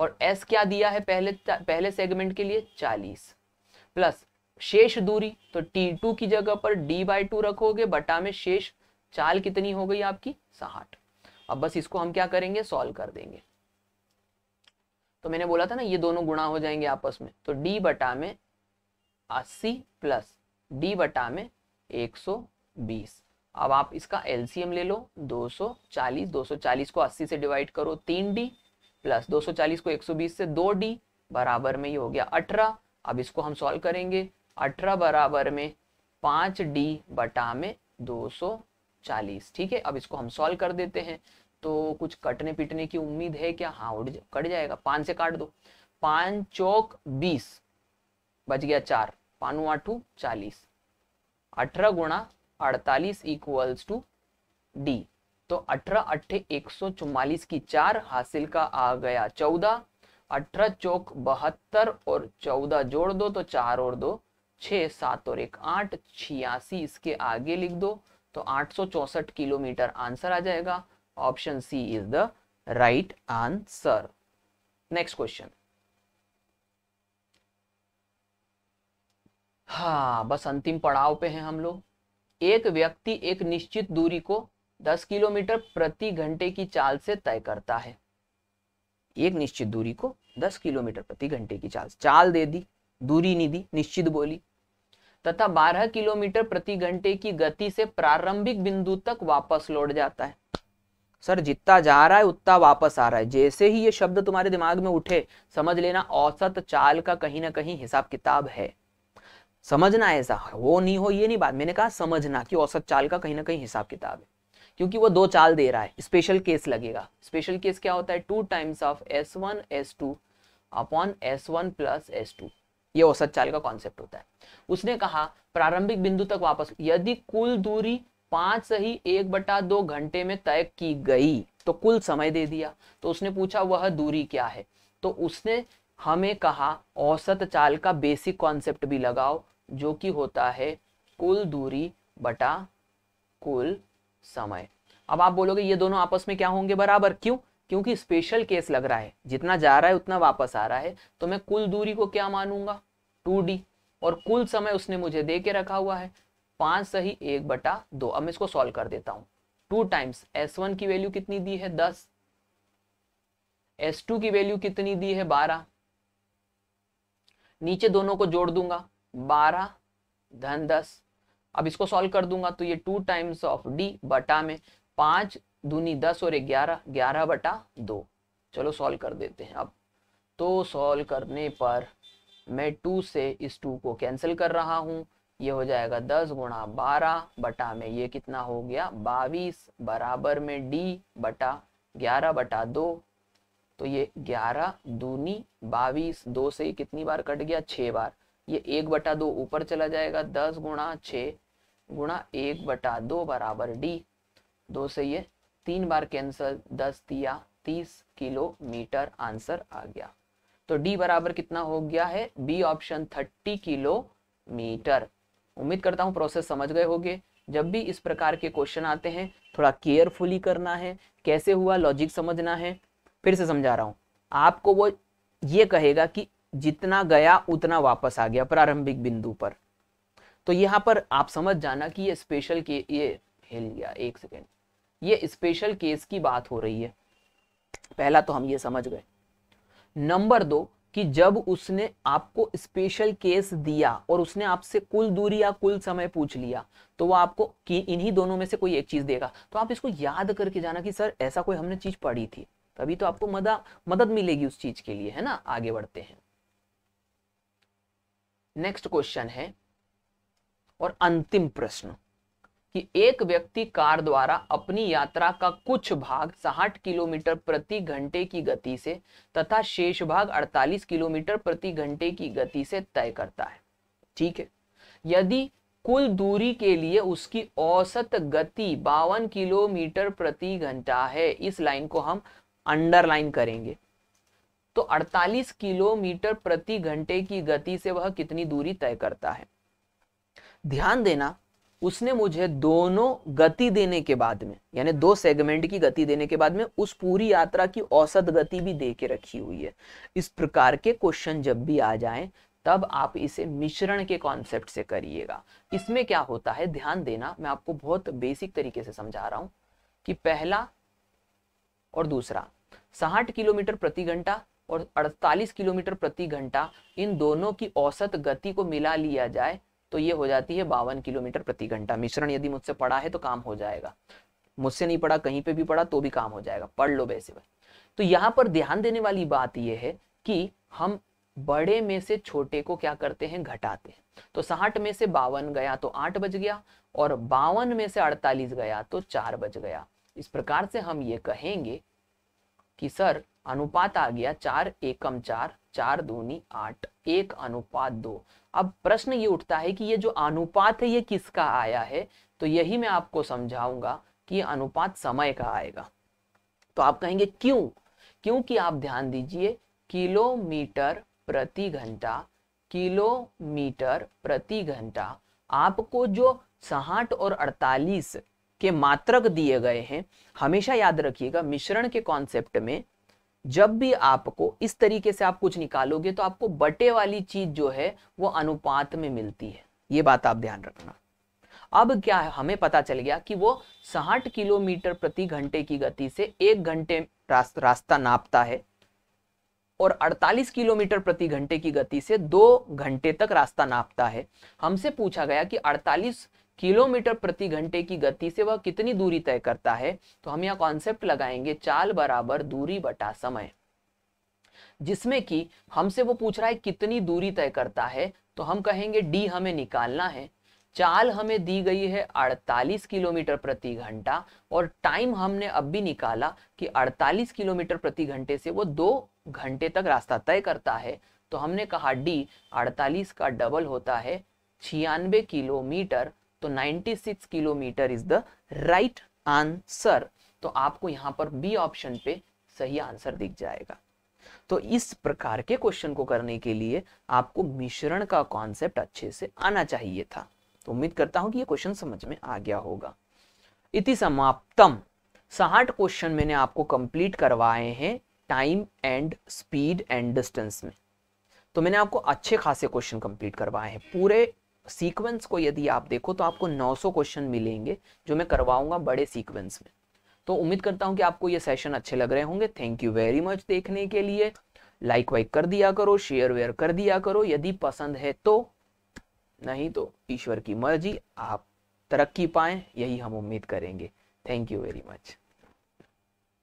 और एस क्या दिया है पहले पहले सेगमेंट के लिए चालीस प्लस शेष दूरी तो टी टू की जगह पर डी बाय टू रखोगे बटा में शेष चाल कितनी हो गई आपकी साठ अब बस इसको हम क्या करेंगे सॉल्व कर देंगे तो मैंने बोला था ना ये दोनों गुणा हो जाएंगे आपस में तो डी बटा में अस्सी प्लस डी बटा में एक सौ बीस अब आप इसका एलसीएम ले लो 240 240 को 80 से डिवाइड करो 3d प्लस 240 को 120 से 2d बराबर में ये हो गया 18 अब इसको हम सॉल्व करेंगे 18 बराबर में 5d बटा में 240 ठीक है अब इसको हम सॉल्व कर देते हैं तो कुछ कटने पिटने की उम्मीद है क्या हाँ उड़ कट जाएगा पाँच से काट दो पाँच चौक बीस बच गया चार पानु आठू चालीस अठारह गुणा अड़तालीस इक्वल्स टू डी तो अठारह अट्ठे एक सौ चौवालीस की चार हासिल का आ गया चौदह अठारह चौक बहत्तर और चौदह जोड़ दो तो चार और दो छ सात और एक आठ छियासी इसके आगे लिख दो तो आठ सौ चौसठ किलोमीटर आंसर आ जाएगा option C is the right answer next question हाँ बस अंतिम पड़ाव पे हैं हम लोग एक व्यक्ति एक निश्चित दूरी को 10 किलोमीटर प्रति घंटे की चाल से तय करता है एक निश्चित दूरी को 10 किलोमीटर प्रति घंटे की चाल चाल दे दी दूरी नहीं दी निश्चित बोली तथा 12 किलोमीटर प्रति घंटे की गति से प्रारंभिक बिंदु तक वापस लौट जाता है सर जितना जा रहा है उतना वापस आ रहा है जैसे ही ये शब्द तुम्हारे दिमाग में उठे समझ लेना औसत चाल का कहीं ना कहीं हिसाब किताब है समझना ऐसा वो नहीं हो ये नहीं बात मैंने कहा समझना कि औसत चाल का कहीं ना कहीं हिसाब किताब है क्योंकि वो दो चाल दे रहा है स्पेशल केस लगेगा स्पेशल केस क्या होता है two times of S one S two upon S one plus S two ये औसत चाल का कॉन्सेप्ट होता है उसने कहा प्रारंभिक बिंदु तक वापस यदि कुल दूरी पांच सही एक बटा दो घंटे में तय की गई तो कुल समय दे दिया तो उसने पूछा वह दूरी क्या है तो उसने हमें कहा औसत चाल का बेसिक कॉन्सेप्ट भी लगाओ जो कि होता है कुल दूरी बटा कुल समय अब आप बोलोगे ये दोनों आपस में क्या होंगे बराबर क्यों क्योंकि स्पेशल केस लग रहा है जितना जा रहा है उतना वापस आ रहा है तो मैं कुल दूरी को क्या मानूंगा टू डी और कुल समय उसने मुझे दे के रखा हुआ है पांच सही एक बटा दो अब मैं इसको सॉल्व कर देता हूं टू टाइम्स एस वन की वैल्यू कितनी दी है दस एस टू की वैल्यू कितनी दी है बारह नीचे दोनों को जोड़ दूंगा बारह धन दस अब इसको सॉल्व कर दूंगा तो ये टू टाइम्स ऑफ डी बटा में पांच दूनी दस और ग्यारह ग्यारह बटा दो चलो सॉल्व कर देते हैं अब तो सॉल्व करने पर मैं टू से इस टू को कैंसिल कर रहा हूँ ये हो जाएगा दस गुणा बारह बटा में ये कितना हो गया बाईस बराबर में डी बटा ग्यारह बटा दो तो ये ग्यारह दूनी बाईस दो से कितनी बार कट गया छः बार ये एक बटा दो ऊपर चला जाएगा दस गुणा छ गुणा एक बटा दो बराबर डी दो से ये तीन बार कैंसल दस दिया तीस किलोमीटर आंसर आ गया तो डी बराबर कितना हो गया है बी ऑप्शन थर्टी किलोमीटर उम्मीद करता हूँ प्रोसेस समझ गए होंगे जब भी इस प्रकार के क्वेश्चन आते हैं थोड़ा केयरफुली करना है कैसे हुआ लॉजिक समझना है फिर से समझा रहा हूँ आपको वो ये कहेगा कि जितना गया उतना वापस आ गया प्रारंभिक बिंदु पर तो यहाँ पर आप समझ जाना कि ये स्पेशल के ये हिल गया एक सेकेंड ये स्पेशल केस की बात हो रही है पहला तो हम ये समझ गए नंबर दो कि जब उसने आपको स्पेशल केस दिया और उसने आपसे कुल दूरी या कुल समय पूछ लिया तो वो आपको कि इन्हीं दोनों में से कोई एक चीज देगा तो आप इसको याद करके जाना कि सर ऐसा कोई हमने चीज पढ़ी थी तभी तो आपको मदा मदद मिलेगी उस चीज के लिए है ना आगे बढ़ते हैं नेक्स्ट क्वेश्चन है और अंतिम प्रश्न कि एक व्यक्ति कार द्वारा अपनी यात्रा का कुछ भाग साठ किलोमीटर प्रति घंटे की गति से तथा शेष भाग 48 किलोमीटर प्रति घंटे की गति से तय करता है ठीक है यदि कुल दूरी के लिए उसकी औसत गति बावन किलोमीटर प्रति घंटा है इस लाइन को हम अंडरलाइन करेंगे तो 48 किलोमीटर प्रति घंटे की गति से वह कितनी दूरी तय करता है ध्यान देना उसने मुझे दोनों गति देने के बाद में यानी दो सेगमेंट की गति देने के बाद में उस पूरी यात्रा की औसत गति भी दे के रखी हुई है इस प्रकार के क्वेश्चन जब भी आ जाएं तब आप इसे मिश्रण के कॉन्सेप्ट से करिएगा इसमें क्या होता है ध्यान देना मैं आपको बहुत बेसिक तरीके से समझा रहा हूं कि पहला और दूसरा साठ किलोमीटर प्रति घंटा और 48 किलोमीटर प्रति घंटा इन दोनों की औसत गति को मिला लिया जाए तो ये हो जाती है बावन किलोमीटर प्रति घंटा मिश्रण यदि मुझसे पड़ा है तो काम हो जाएगा मुझसे नहीं पड़ा कहीं पे भी पड़ा तो भी काम हो जाएगा पढ़ लो वैसे भाई तो यहाँ पर ध्यान देने वाली बात यह है कि हम बड़े में से छोटे को क्या करते हैं घटाते हैं तो साठ में से बावन गया तो आठ बज गया और बावन में से अड़तालीस गया तो चार बज गया इस प्रकार से हम ये कहेंगे कि सर अनुपात आ गया चार एकम चार चार दूनी आठ एक अनुपात दो अब प्रश्न ये उठता है कि ये जो अनुपात है ये किसका आया है तो यही मैं आपको समझाऊंगा कि अनुपात समय का आएगा तो आप कहेंगे क्यों क्योंकि आप ध्यान दीजिए किलोमीटर प्रति घंटा किलोमीटर प्रति घंटा आपको जो साठ और अड़तालीस के मात्रक दिए गए हैं हमेशा याद रखिएगा मिश्रण के कॉन्सेप्ट में जब भी आपको इस तरीके से आप कुछ निकालोगे तो आपको बटे वाली चीज जो है वो अनुपात में मिलती है ये बात आप ध्यान रखना अब क्या है हमें पता चल गया कि वो साठ किलोमीटर प्रति घंटे की गति से एक घंटे रास्ता नापता है और 48 किलोमीटर प्रति घंटे की गति से दो घंटे तक रास्ता नापता है हमसे पूछा गया कि किलोमीटर प्रति घंटे की गति से वह कितनी दूरी तय करता है तो हम यह कॉन्सेप्ट लगाएंगे चाल बराबर दूरी बटा समय जिसमें कि हमसे वो पूछ रहा है कितनी दूरी तय करता है तो हम कहेंगे डी हमें निकालना है चाल हमें दी गई है 48 किलोमीटर प्रति घंटा और टाइम हमने अब भी निकाला कि 48 किलोमीटर प्रति घंटे से वो दो घंटे तक रास्ता तय करता है तो हमने कहा डी 48 का डबल होता है छियानवे किलोमीटर तो 96 kilometre is the right answer तो आपको यहां पर बी ऑप्शन पे सही आंसर दिख जाएगा तो इस प्रकार के क्वेश्चन को करने के लिए आपको मिश्रण का कॉन्सेप्ट अच्छे से आना चाहिए था तो उम्मीद करता हूं कि ये क्वेश्चन समझ में आ गया होगा इति समाप्तम साठ क्वेश्चन मैंने आपको कंप्लीट करवाए हैं time and speed and distance में तो मैंने आपको अच्छे खासे क्वेश्चन कंप्लीट करवाए हैं पूरे सीक्वेंस को यदि आप देखो तो आपको 900 क्वेश्चन मिलेंगे जो मैं करवाऊंगा बड़े सीक्वेंस में तो उम्मीद करता हूं कि आपको ये सेशन अच्छे लग रहे होंगे थैंक यू वेरी मच देखने के लिए लाइक वाइक कर दिया करो शेयर वेयर कर दिया करो यदि पसंद है तो नहीं तो ईश्वर की मर्जी आप तरक्की पाएं यही हम उम्मीद करेंगे थैंक यू वेरी मच